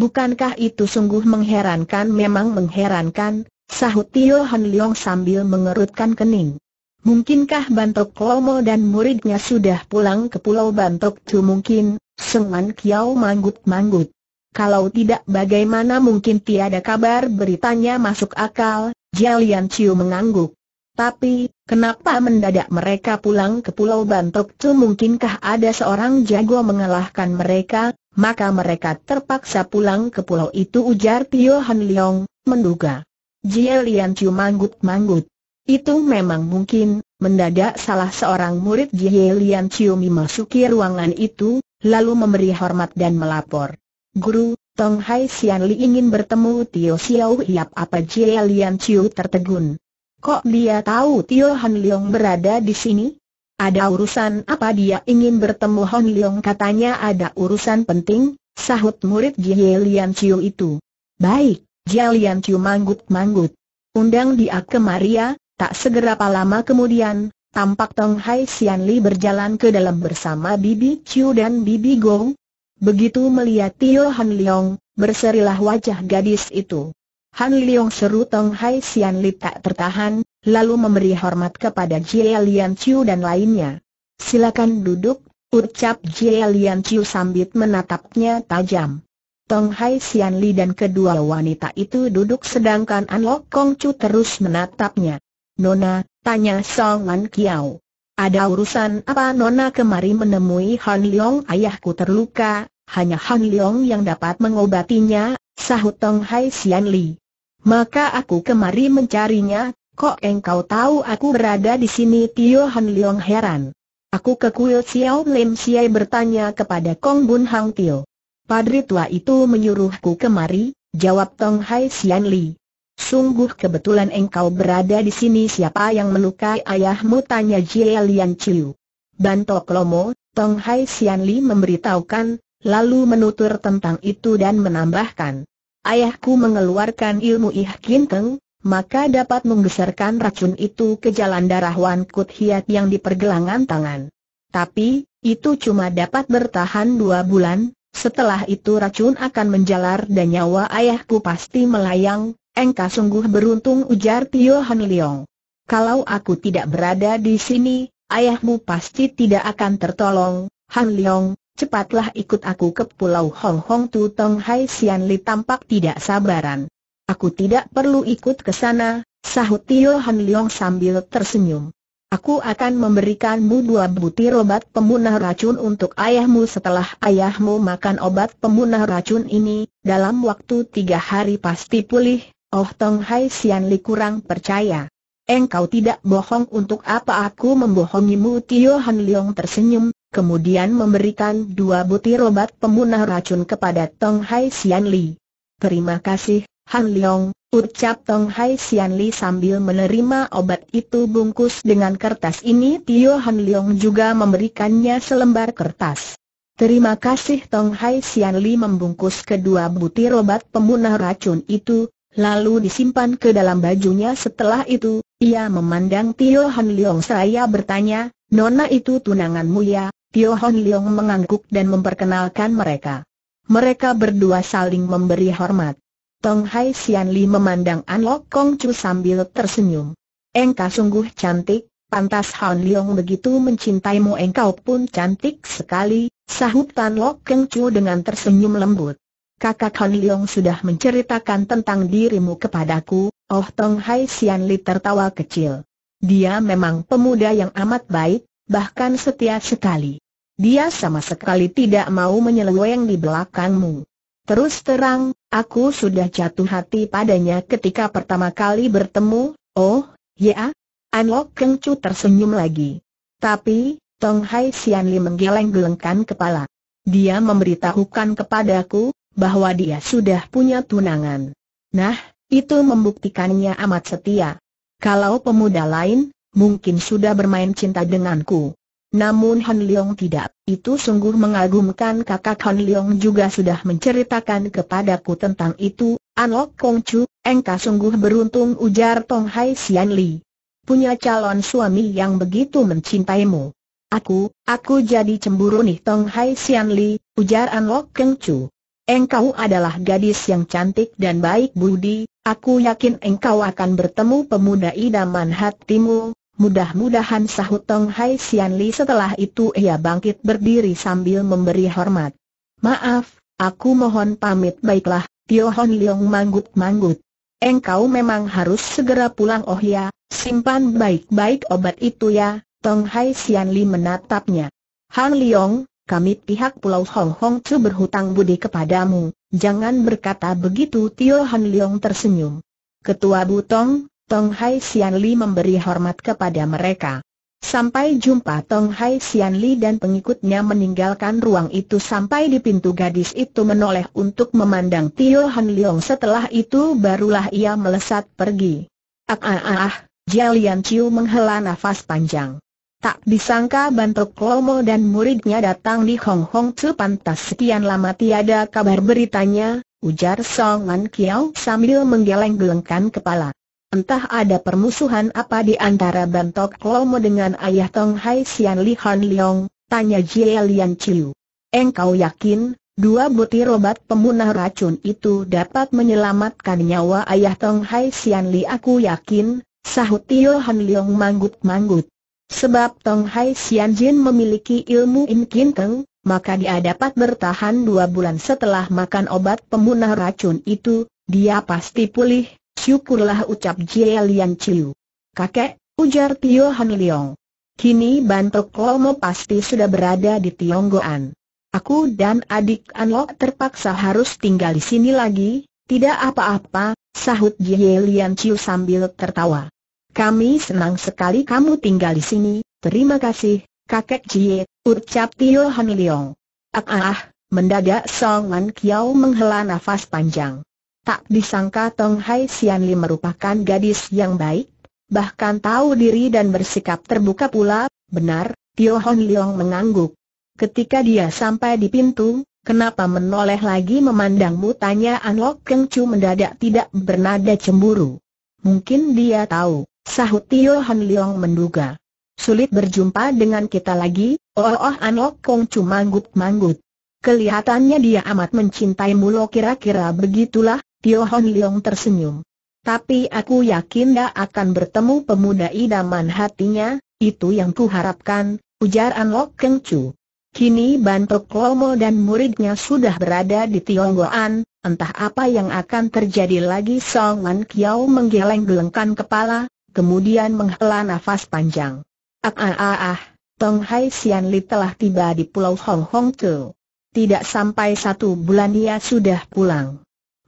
Bukankah itu sungguh mengherankan memang mengherankan, sahut Tio Han Leong sambil mengerutkan kening. Mungkinkah Bantok Lomo dan muridnya sudah pulang ke Pulau Bantok Tu mungkin, Sengman Kiao manggut-manggut. Kalau tidak bagaimana mungkin tiada kabar beritanya masuk akal, Jialian Ciu mengangguk. Tapi, kenapa mendadak mereka pulang ke Pulau Bantok Tu mungkinkah ada seorang jago mengalahkan mereka, maka mereka terpaksa pulang ke pulau itu ujar Tio Han Leong, menduga. Jie Lian Chiu manggut-manggut. Itu memang mungkin, mendadak salah seorang murid Jie Lian Chiu memasuki ruangan itu, lalu memberi hormat dan melapor. Guru, Tong Hai Sian Li ingin bertemu Tio Xiao Hiap apa Jie Lian Chiu tertegun. Kok dia tahu Tio Han Leong berada di sini? Ada urusan apa dia ingin bertemu Hon Leong katanya ada urusan penting, sahut murid Jie Lian Chiu itu. Baik, Jie Lian Chiu manggut-manggut. Undang dia ke Maria, tak segera lama kemudian, tampak Tong Hai Sian Li berjalan ke dalam bersama Bibi Chiu dan Bibi Gong. Begitu melihat Tio Han Leong, berserilah wajah gadis itu. Han Leong seru Tong Hai Sian Li tak tertahan, lalu memberi hormat kepada Jie Lian Chiu dan lainnya. Silakan duduk, ucap Jie Lian Chiu sambil menatapnya tajam. Tong Hai Sian Li dan kedua wanita itu duduk sedangkan An Lok Kong Chu terus menatapnya. Nona, tanya Song Lan Kiao. Ada urusan apa Nona kemari menemui Han Leong ayahku terluka, hanya Han Leong yang dapat mengobatinya, sahut Tong Hai Sian Li. Maka aku kemari mencarinya, Kok engkau tahu aku berada di sini? Tio Han Leong heran. Aku ke kuil Xiao Lim Siai bertanya kepada Kong Bun Hang Tio. Padri tua itu menyuruhku kemari, jawab Tong Hai Xian Li. Sungguh kebetulan engkau berada di sini siapa yang melukai ayahmu tanya Jie Lian Chiu. Bantok Lomo, Tong Hai Xian Li memberitahukan, lalu menutur tentang itu dan menambahkan. Ayahku mengeluarkan ilmu Ih Kinteng, maka dapat menggeserkan racun itu ke jalan darah Wan Kut Hiat yang di pergelangan tangan. Tapi, itu cuma dapat bertahan dua bulan, setelah itu racun akan menjalar dan nyawa ayahku pasti melayang, engkau sungguh beruntung ujar Tio Han Leong. Kalau aku tidak berada di sini, ayahmu pasti tidak akan tertolong, Han Leong, cepatlah ikut aku ke Pulau Hong Hong Tu Tong Hai Sian Li tampak tidak sabaran. Aku tidak perlu ikut ke sana, sahut Tio Han Leong sambil tersenyum. Aku akan memberikanmu dua butir obat pemunah racun untuk ayahmu setelah ayahmu makan obat pemunah racun ini, dalam waktu tiga hari pasti pulih, Oh Tong Hai Sian Li kurang percaya. Engkau tidak bohong untuk apa aku membohongimu Tio Han Leong tersenyum, kemudian memberikan dua butir obat pemunah racun kepada Tong Hai Sian Li. Terima kasih, Han Leong, ucap Tong Hai Sian Li sambil menerima obat itu bungkus dengan kertas ini Tio Han Leong juga memberikannya selembar kertas. Terima kasih Tong Hai Sian Li membungkus kedua butir obat pemunah racun itu, lalu disimpan ke dalam bajunya setelah itu, ia memandang Tio Han Leong seraya bertanya, Nona itu tunanganmu ya? Tio Han Leong mengangguk dan memperkenalkan mereka. Mereka berdua saling memberi hormat. Tong Hai Sian Li memandang An Lok Kong Chu sambil tersenyum. Engkau sungguh cantik, pantas Han Leong begitu mencintaimu engkau pun cantik sekali, sahut Tan Lok Kong Chu dengan tersenyum lembut. Kakak Han Leong sudah menceritakan tentang dirimu kepadaku, Oh Tong Hai Sian Li tertawa kecil. Dia memang pemuda yang amat baik, bahkan setia sekali. Dia sama sekali tidak mau menyeleweng di belakangmu. Terus terang, Aku sudah jatuh hati padanya ketika pertama kali bertemu, oh, ya? Anok Keng Chu tersenyum lagi. Tapi, Tong Hai Sian Li menggeleng-gelengkan kepala. Dia memberitahukan kepadaku, bahwa dia sudah punya tunangan. Nah, itu membuktikannya amat setia. Kalau pemuda lain, mungkin sudah bermain cinta denganku. Namun Han Leong tidak. Itu sungguh mengagumkan kakak Han Leong juga sudah menceritakan kepadaku tentang itu, Anok Kong Chu, engkau sungguh beruntung ujar Tong Hai Sian Li. Punya calon suami yang begitu mencintaimu. Aku, aku jadi cemburu nih Tong Hai Sian Li, ujar Anok Kong Chu. Engkau adalah gadis yang cantik dan baik budi, aku yakin engkau akan bertemu pemuda idaman hatimu, Mudah-mudahan sahut Tong Hai Sian Li setelah itu ia bangkit berdiri sambil memberi hormat. Maaf, aku mohon pamit baiklah, Tio Hon Leong manggut-manggut. Engkau memang harus segera pulang oh ya, simpan baik-baik obat itu ya, Tong Hai Sian Li menatapnya. Han Leong, kami pihak Pulau Hong Hong Chu berhutang budi kepadamu, jangan berkata begitu Tio Han Leong tersenyum. Ketua Butong, Tong Hai Sian Li memberi hormat kepada mereka. Sampai jumpa Tong Hai Sian Li dan pengikutnya meninggalkan ruang itu sampai di pintu gadis itu menoleh untuk memandang Tio Han Leong setelah itu barulah ia melesat pergi. Ah ah ah, ah Jialian Chiu menghela nafas panjang. Tak disangka Bantuk Lomo dan muridnya datang di Hong Hong Tzu pantas sekian lama tiada kabar beritanya, ujar Song An Kiao sambil menggeleng-gelengkan kepala. Entah ada permusuhan apa di antara Bantok Lomo dengan ayah Tong Hai Sian Li Han Leong, tanya Jie Lian Chiu. Engkau yakin, dua butir obat pemunah racun itu dapat menyelamatkan nyawa ayah Tong Hai Sian Li? Aku yakin, sahut Tio Han Leong manggut-manggut. Sebab Tong Hai Sian Jin memiliki ilmu In Kin Teng, maka dia dapat bertahan dua bulan setelah makan obat pemunah racun itu, dia pasti pulih, Syukurlah ucap Jie Lian Chiu. Kakek, ujar Tio Liong. Kini Bantok Lomo pasti sudah berada di Tionggoan. Aku dan adik Anlok terpaksa harus tinggal di sini lagi, tidak apa-apa, sahut Jie Lian Chiu sambil tertawa. Kami senang sekali kamu tinggal di sini, terima kasih, kakek Jie, ucap Tio Hamiliong. Ah ah, mendadak Song Wan Kiao menghela nafas panjang. Tak disangka Tong Hai Sian Li merupakan gadis yang baik, bahkan tahu diri dan bersikap terbuka pula, benar, Tio Hon Leong mengangguk. Ketika dia sampai di pintu, kenapa menoleh lagi memandangmu tanya An Lok Keng Chu mendadak tidak bernada cemburu. Mungkin dia tahu, sahut Tio Hon Leong menduga. Sulit berjumpa dengan kita lagi, oh oh An Lok Keng Chu manggut-manggut. Kelihatannya dia amat mencintaimu lo kira-kira begitulah, Tio Hon Leong tersenyum. Tapi aku yakin dia akan bertemu pemuda idaman hatinya, itu yang kuharapkan, ujar An Lok Keng Chu. Kini Bantok Lomo dan muridnya sudah berada di Tionggoan, entah apa yang akan terjadi lagi Song An Kiao menggeleng-gelengkan kepala, kemudian menghela nafas panjang. Ah ah ah ah, Tong Hai Sian Li telah tiba di Pulau Hong Hong Tu. Tidak sampai satu bulan dia sudah pulang.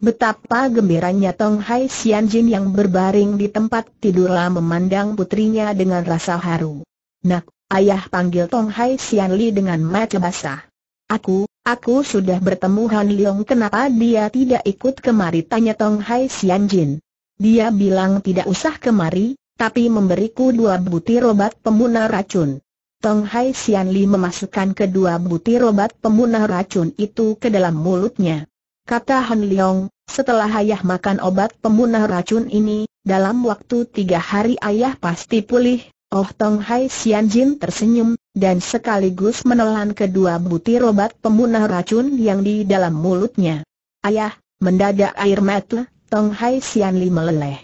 Betapa gembiranya Tong Hai Xianjin yang berbaring di tempat tidurlah memandang putrinya dengan rasa haru. Nak, ayah panggil Tong Hai Xianli dengan mata basah. Aku, aku sudah bertemu Han Leong kenapa dia tidak ikut kemari tanya Tong Hai Xianjin. Dia bilang tidak usah kemari, tapi memberiku dua butir obat pemunah racun. Tong Hai Xianli memasukkan kedua butir obat pemunah racun itu ke dalam mulutnya kata Han Leong, setelah ayah makan obat pemunah racun ini, dalam waktu tiga hari ayah pasti pulih. Oh Tong Hai Sian Jin tersenyum, dan sekaligus menelan kedua butir obat pemunah racun yang di dalam mulutnya. Ayah, mendadak air mata, Tong Hai Sian Li meleleh.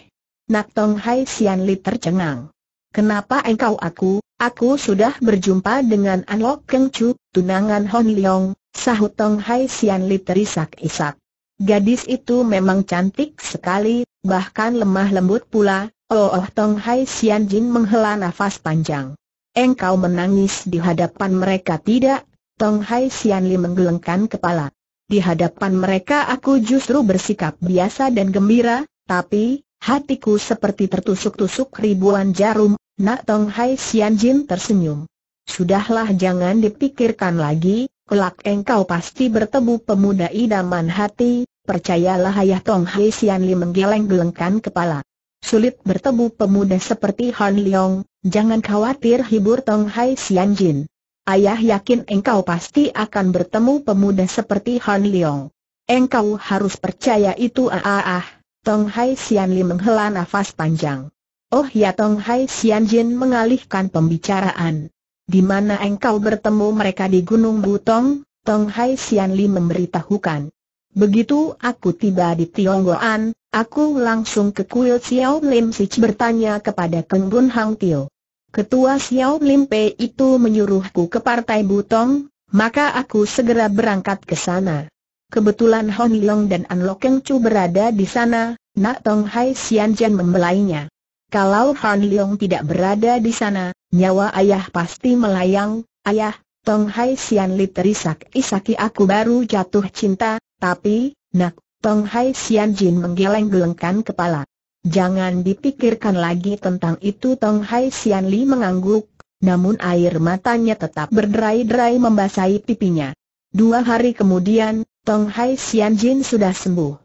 Nak Tong Hai Sian Li tercengang. Kenapa engkau aku, aku sudah berjumpa dengan An Lok Keng Chu, tunangan Hon Leong, Sahut Tong Hai Sian Li terisak-isak. Gadis itu memang cantik sekali, bahkan lemah lembut pula. Oh, oh Tong Hai Sian Jin menghela nafas panjang. Engkau menangis di hadapan mereka tidak? Tong Hai Sian Li menggelengkan kepala. Di hadapan mereka aku justru bersikap biasa dan gembira, tapi, hatiku seperti tertusuk-tusuk ribuan jarum, nak Tong Hai Sian Jin tersenyum. Sudahlah jangan dipikirkan lagi, kelak engkau pasti bertemu pemuda idaman hati, percayalah ayah Tong Hai Sian Li menggeleng-gelengkan kepala. Sulit bertemu pemuda seperti Han Leong, jangan khawatir hibur Tong Hai Sian Jin. Ayah yakin engkau pasti akan bertemu pemuda seperti Han Leong. Engkau harus percaya itu ah ah ah, Tong Hai Sian Li menghela nafas panjang. Oh ya Tong Hai Sian Jin mengalihkan pembicaraan. Di mana engkau bertemu mereka di Gunung Butong, Tong Hai Sian Li memberitahukan. Begitu aku tiba di Tionggoan, aku langsung ke kuil Xiao Lim Sich bertanya kepada Keng Bun Hang Tio. Ketua Xiao Lim Pei itu menyuruhku ke Partai Butong, maka aku segera berangkat ke sana. Kebetulan Hon Long dan An Lo Keng Chu berada di sana, Nak Tong Hai Sian Jan membelainya. Kalau Han Leong tidak berada di sana, nyawa ayah pasti melayang, ayah, Tong Hai Sian Li terisak-isaki aku baru jatuh cinta, tapi, nak, Tong Hai Sian Jin menggeleng-gelengkan kepala. Jangan dipikirkan lagi tentang itu Tong Hai Sian Li mengangguk, namun air matanya tetap berderai-derai membasahi pipinya. Dua hari kemudian, Tong Hai Sian Jin sudah sembuh.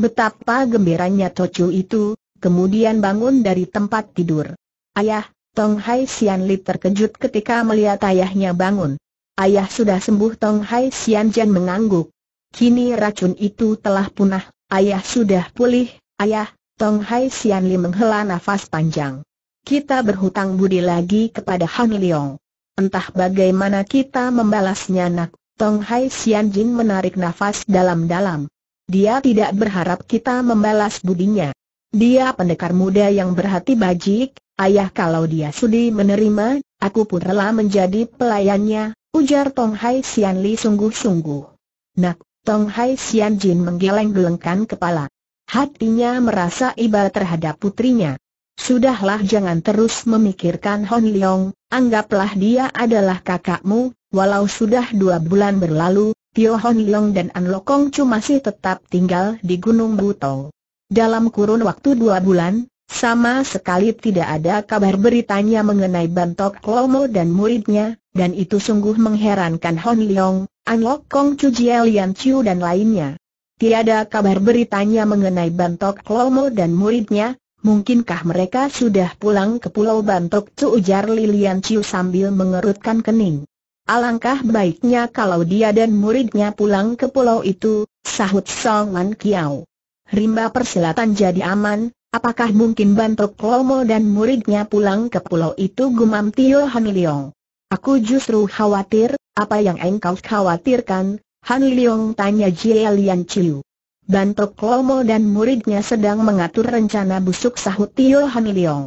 Betapa gembiranya Tocu itu, kemudian bangun dari tempat tidur. Ayah, Tong Hai Sian Li terkejut ketika melihat ayahnya bangun. Ayah sudah sembuh Tong Hai Sian Jan mengangguk. Kini racun itu telah punah, ayah sudah pulih, ayah, Tong Hai Sian Li menghela nafas panjang. Kita berhutang budi lagi kepada Han Leong. Entah bagaimana kita membalasnya nak, Tong Hai Sian Jin menarik nafas dalam-dalam. Dia tidak berharap kita membalas budinya. Dia pendekar muda yang berhati bajik, ayah kalau dia sudi menerima, aku pun rela menjadi pelayannya, ujar Tong Hai Sian Li sungguh-sungguh. Nak, Tong Hai Sian Jin menggeleng-gelengkan kepala. Hatinya merasa iba terhadap putrinya. Sudahlah jangan terus memikirkan Hon Leong, anggaplah dia adalah kakakmu, walau sudah dua bulan berlalu, Tio Hon Leong dan An Lokong Chu masih tetap tinggal di Gunung Butong. Dalam kurun waktu dua bulan, sama sekali tidak ada kabar beritanya mengenai Bantok Lomo dan muridnya, dan itu sungguh mengherankan Hon Leong, An Lok Kong Chu Jie Lian Chiu dan lainnya. Tiada kabar beritanya mengenai Bantok Lomo dan muridnya, mungkinkah mereka sudah pulang ke Pulau Bantok Chu ujar Lilian Chiu sambil mengerutkan kening. Alangkah baiknya kalau dia dan muridnya pulang ke pulau itu, sahut Song Man Kiao rimba persilatan jadi aman, apakah mungkin bantuk Lomo dan muridnya pulang ke pulau itu gumam Tio Haniliong. Aku justru khawatir, apa yang engkau khawatirkan, Han Liong tanya Jie Lian Chiu. Bantuk Lomo dan muridnya sedang mengatur rencana busuk sahut Tio Han Liong.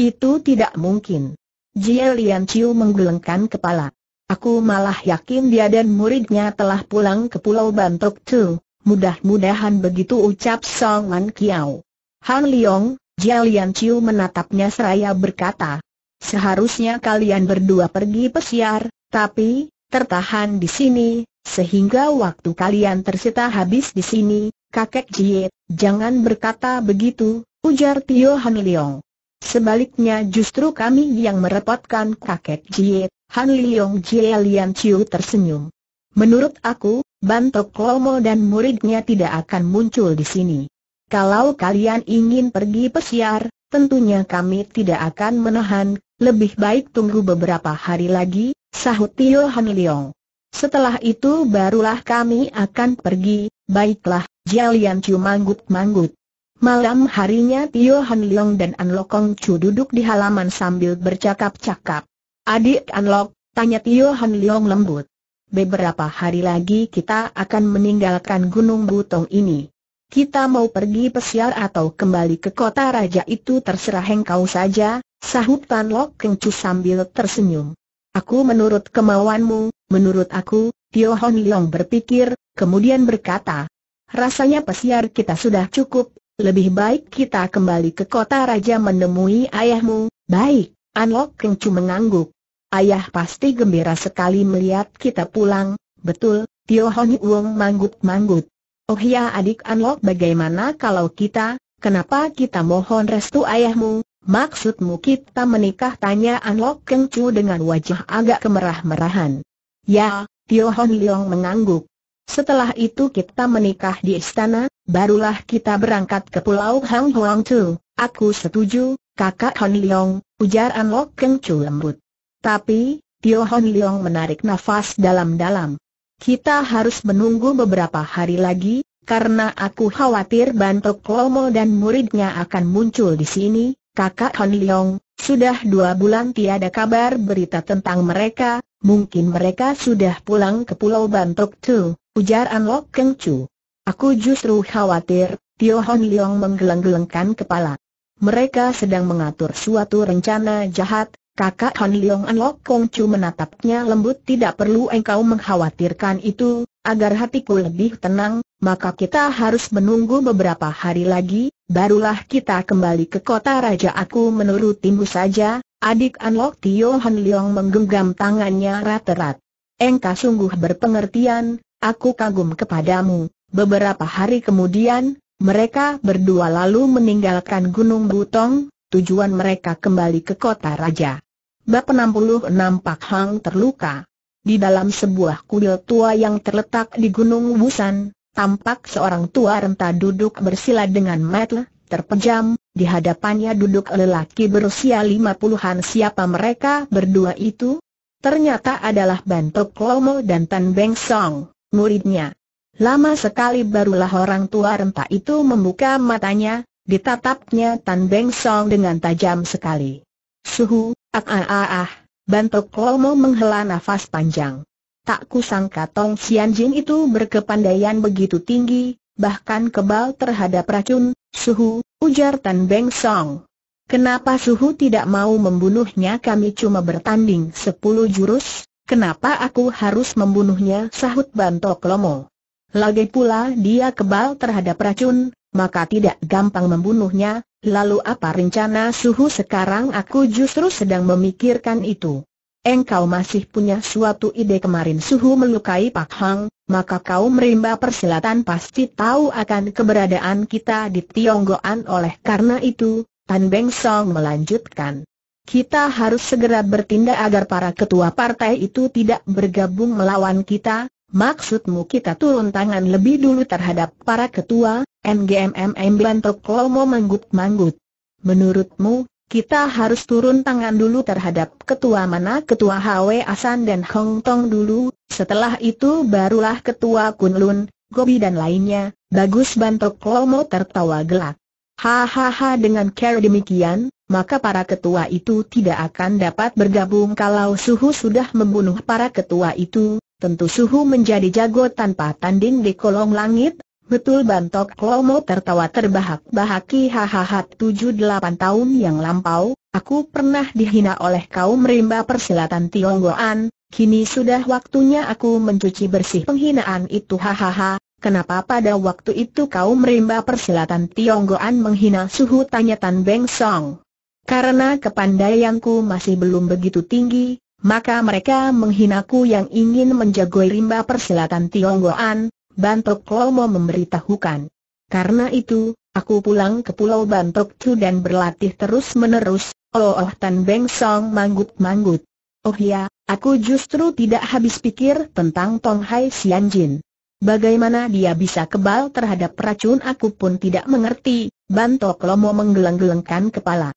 Itu tidak mungkin. Jie Lian Chiu menggelengkan kepala. Aku malah yakin dia dan muridnya telah pulang ke Pulau Bantok Tu. Mudah-mudahan begitu ucap Song An Kiao. Han Leong, Jialian Chiu menatapnya seraya berkata, Seharusnya kalian berdua pergi pesiar, tapi, tertahan di sini, sehingga waktu kalian tersita habis di sini, kakek Jie, jangan berkata begitu, ujar Tio Han Leong. Sebaliknya justru kami yang merepotkan kakek Jie, Han Leong Jie Lian Chiu tersenyum. Menurut aku, Bantok Kromo dan muridnya tidak akan muncul di sini. Kalau kalian ingin pergi pesiar, tentunya kami tidak akan menahan, lebih baik tunggu beberapa hari lagi, sahut Tio Han Leong. Setelah itu barulah kami akan pergi, baiklah, Jialian Chu manggut-manggut. Malam harinya Tio Han Leong dan An Lokong Chu duduk di halaman sambil bercakap-cakap. Adik An Lok, tanya Tio Han Leong lembut beberapa hari lagi kita akan meninggalkan Gunung Butong ini. Kita mau pergi pesiar atau kembali ke kota raja itu terserah engkau saja, sahut Tan Lok Kengcu sambil tersenyum. Aku menurut kemauanmu, menurut aku, Tio Hon Leong berpikir, kemudian berkata, rasanya pesiar kita sudah cukup, lebih baik kita kembali ke kota raja menemui ayahmu, baik, An Lok Kengcu mengangguk. Ayah pasti gembira sekali melihat kita pulang, betul, Tio Honi Uong manggut-manggut. Oh ya adik Anlok bagaimana kalau kita, kenapa kita mohon restu ayahmu, maksudmu kita menikah tanya Anlok Keng dengan wajah agak kemerah-merahan. Ya, Tio Hon Leong mengangguk. Setelah itu kita menikah di istana, barulah kita berangkat ke pulau Hang Huang Chu. Aku setuju, kakak Hon Leong, ujar Anlok Keng lembut. Tapi, Tio Hon Leong menarik nafas dalam-dalam. Kita harus menunggu beberapa hari lagi, karena aku khawatir Bantok Lomo dan muridnya akan muncul di sini, kakak Hon Leong. Sudah dua bulan tiada kabar berita tentang mereka, mungkin mereka sudah pulang ke Pulau Bantok Tu, ujar Anlok Keng Chu. Aku justru khawatir, Tio Hon Leong menggeleng-gelengkan kepala. Mereka sedang mengatur suatu rencana jahat, Kakak Han Leong An Lok Kong Chu menatapnya lembut tidak perlu engkau mengkhawatirkan itu, agar hatiku lebih tenang, maka kita harus menunggu beberapa hari lagi, barulah kita kembali ke kota raja aku menurutimu saja, adik An Lok Tio Han Leong menggenggam tangannya rat-rat. Engkau sungguh berpengertian, aku kagum kepadamu. Beberapa hari kemudian, mereka berdua lalu meninggalkan Gunung Butong, tujuan mereka kembali ke kota raja. Bab 66 Pak Hang terluka. Di dalam sebuah kuil tua yang terletak di Gunung Busan, tampak seorang tua renta duduk bersila dengan metel, terpejam, di hadapannya duduk lelaki berusia lima puluhan siapa mereka berdua itu? Ternyata adalah Bantok Lomo dan Tan Beng Song, muridnya. Lama sekali barulah orang tua renta itu membuka matanya, Ditatapnya Tan Beng Song dengan tajam sekali. Suhu, ah ah ah, ah Bantok Lomo menghela nafas panjang. Tak kusangka Tong Xianjing itu berkepandaian begitu tinggi, bahkan kebal terhadap racun, Suhu, ujar Tan Beng Song. Kenapa Suhu tidak mau membunuhnya kami cuma bertanding sepuluh jurus, kenapa aku harus membunuhnya sahut Bantok Lomo. Lagi pula dia kebal terhadap racun, maka tidak gampang membunuhnya, lalu apa rencana suhu sekarang aku justru sedang memikirkan itu. Engkau masih punya suatu ide kemarin suhu melukai Pak Hang, maka kau merimba persilatan pasti tahu akan keberadaan kita di Tionggoan oleh karena itu, Tan Beng Song melanjutkan. Kita harus segera bertindak agar para ketua partai itu tidak bergabung melawan kita, Maksudmu kita turun tangan lebih dulu terhadap para ketua, MGMMM Bantok Lomo manggut-manggut. Menurutmu, kita harus turun tangan dulu terhadap ketua mana ketua HW Asan dan Hong Tong dulu, setelah itu barulah ketua Kunlun, Gobi dan lainnya, bagus Bantok Lomo tertawa gelak. Hahaha dengan care demikian, maka para ketua itu tidak akan dapat bergabung kalau suhu sudah membunuh para ketua itu, tentu suhu menjadi jago tanpa tanding di kolong langit, betul bantok Klomo tertawa terbahak-bahaki hahaha tujuh delapan tahun yang lampau, aku pernah dihina oleh kaum rimba persilatan Tionggoan, kini sudah waktunya aku mencuci bersih penghinaan itu hahaha, Kenapa pada waktu itu kaum rimba persilatan Tionggoan menghina suhu tanya Tan Beng Song? Karena kepandaianku masih belum begitu tinggi, maka mereka menghinaku yang ingin menjagoi rimba persilatan Tionggoan, Bantok Lomo memberitahukan. Karena itu, aku pulang ke Pulau Bantok Chu dan berlatih terus-menerus, oh oh Tan Beng Song manggut-manggut. Oh ya, aku justru tidak habis pikir tentang Tong Hai Jin. Bagaimana dia bisa kebal terhadap racun aku pun tidak mengerti, Bantok Lomo menggeleng-gelengkan kepala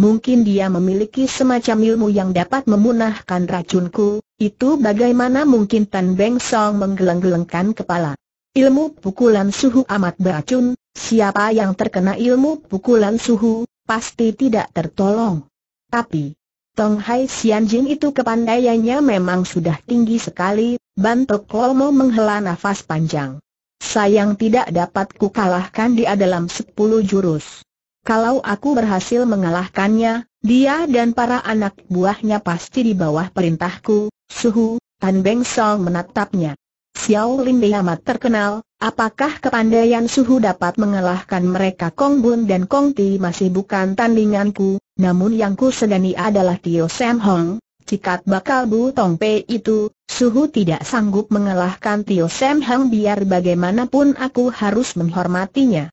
mungkin dia memiliki semacam ilmu yang dapat memunahkan racunku, itu bagaimana mungkin Tan Beng Song menggeleng-gelengkan kepala. Ilmu pukulan suhu amat beracun, siapa yang terkena ilmu pukulan suhu, pasti tidak tertolong. Tapi, Tong Hai Jin itu kepandaiannya memang sudah tinggi sekali, Bantok Lomo menghela nafas panjang. Sayang tidak dapat kukalahkan dia dalam sepuluh jurus kalau aku berhasil mengalahkannya, dia dan para anak buahnya pasti di bawah perintahku, suhu, Tan Beng Song menatapnya. Xiao Lin Dei amat terkenal, apakah kepandaian suhu dapat mengalahkan mereka Kong Bun dan Kong Ti masih bukan tandinganku, namun yang ku sedani adalah Tio Sam Hong, cikat bakal Bu Tong Pei itu, suhu tidak sanggup mengalahkan Tio Sam Hong biar bagaimanapun aku harus menghormatinya.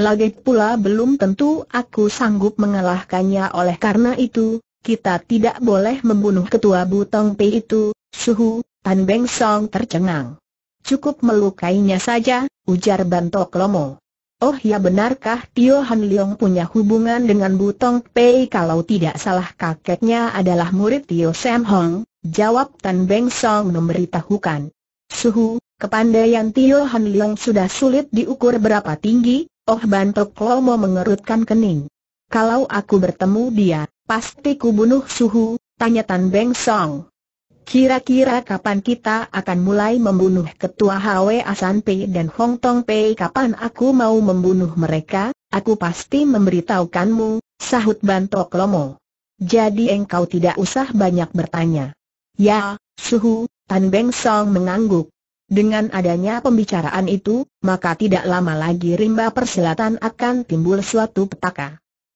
Lagi pula belum tentu aku sanggup mengalahkannya oleh karena itu, kita tidak boleh membunuh ketua Butong Pei itu, suhu, Tan Beng Song tercengang. Cukup melukainya saja, ujar Bantok Lomo. Oh ya benarkah Tio Han Leong punya hubungan dengan Butong Pei kalau tidak salah kakeknya adalah murid Tio Sam Hong, jawab Tan Beng Song memberitahukan. Suhu, kepandaian Tio Han Leong sudah sulit diukur berapa tinggi, Oh Bantok Lomo mengerutkan kening. Kalau aku bertemu dia, pasti kubunuh suhu, tanya Tan Beng Song. Kira-kira kapan kita akan mulai membunuh ketua HW Asan Pei dan Hong Tong Pei? Kapan aku mau membunuh mereka? Aku pasti memberitahukanmu, sahut Bantok Lomo. Jadi engkau tidak usah banyak bertanya. Ya, Suhu, Tan Beng Song mengangguk. Dengan adanya pembicaraan itu, maka tidak lama lagi rimba persilatan akan timbul suatu petaka.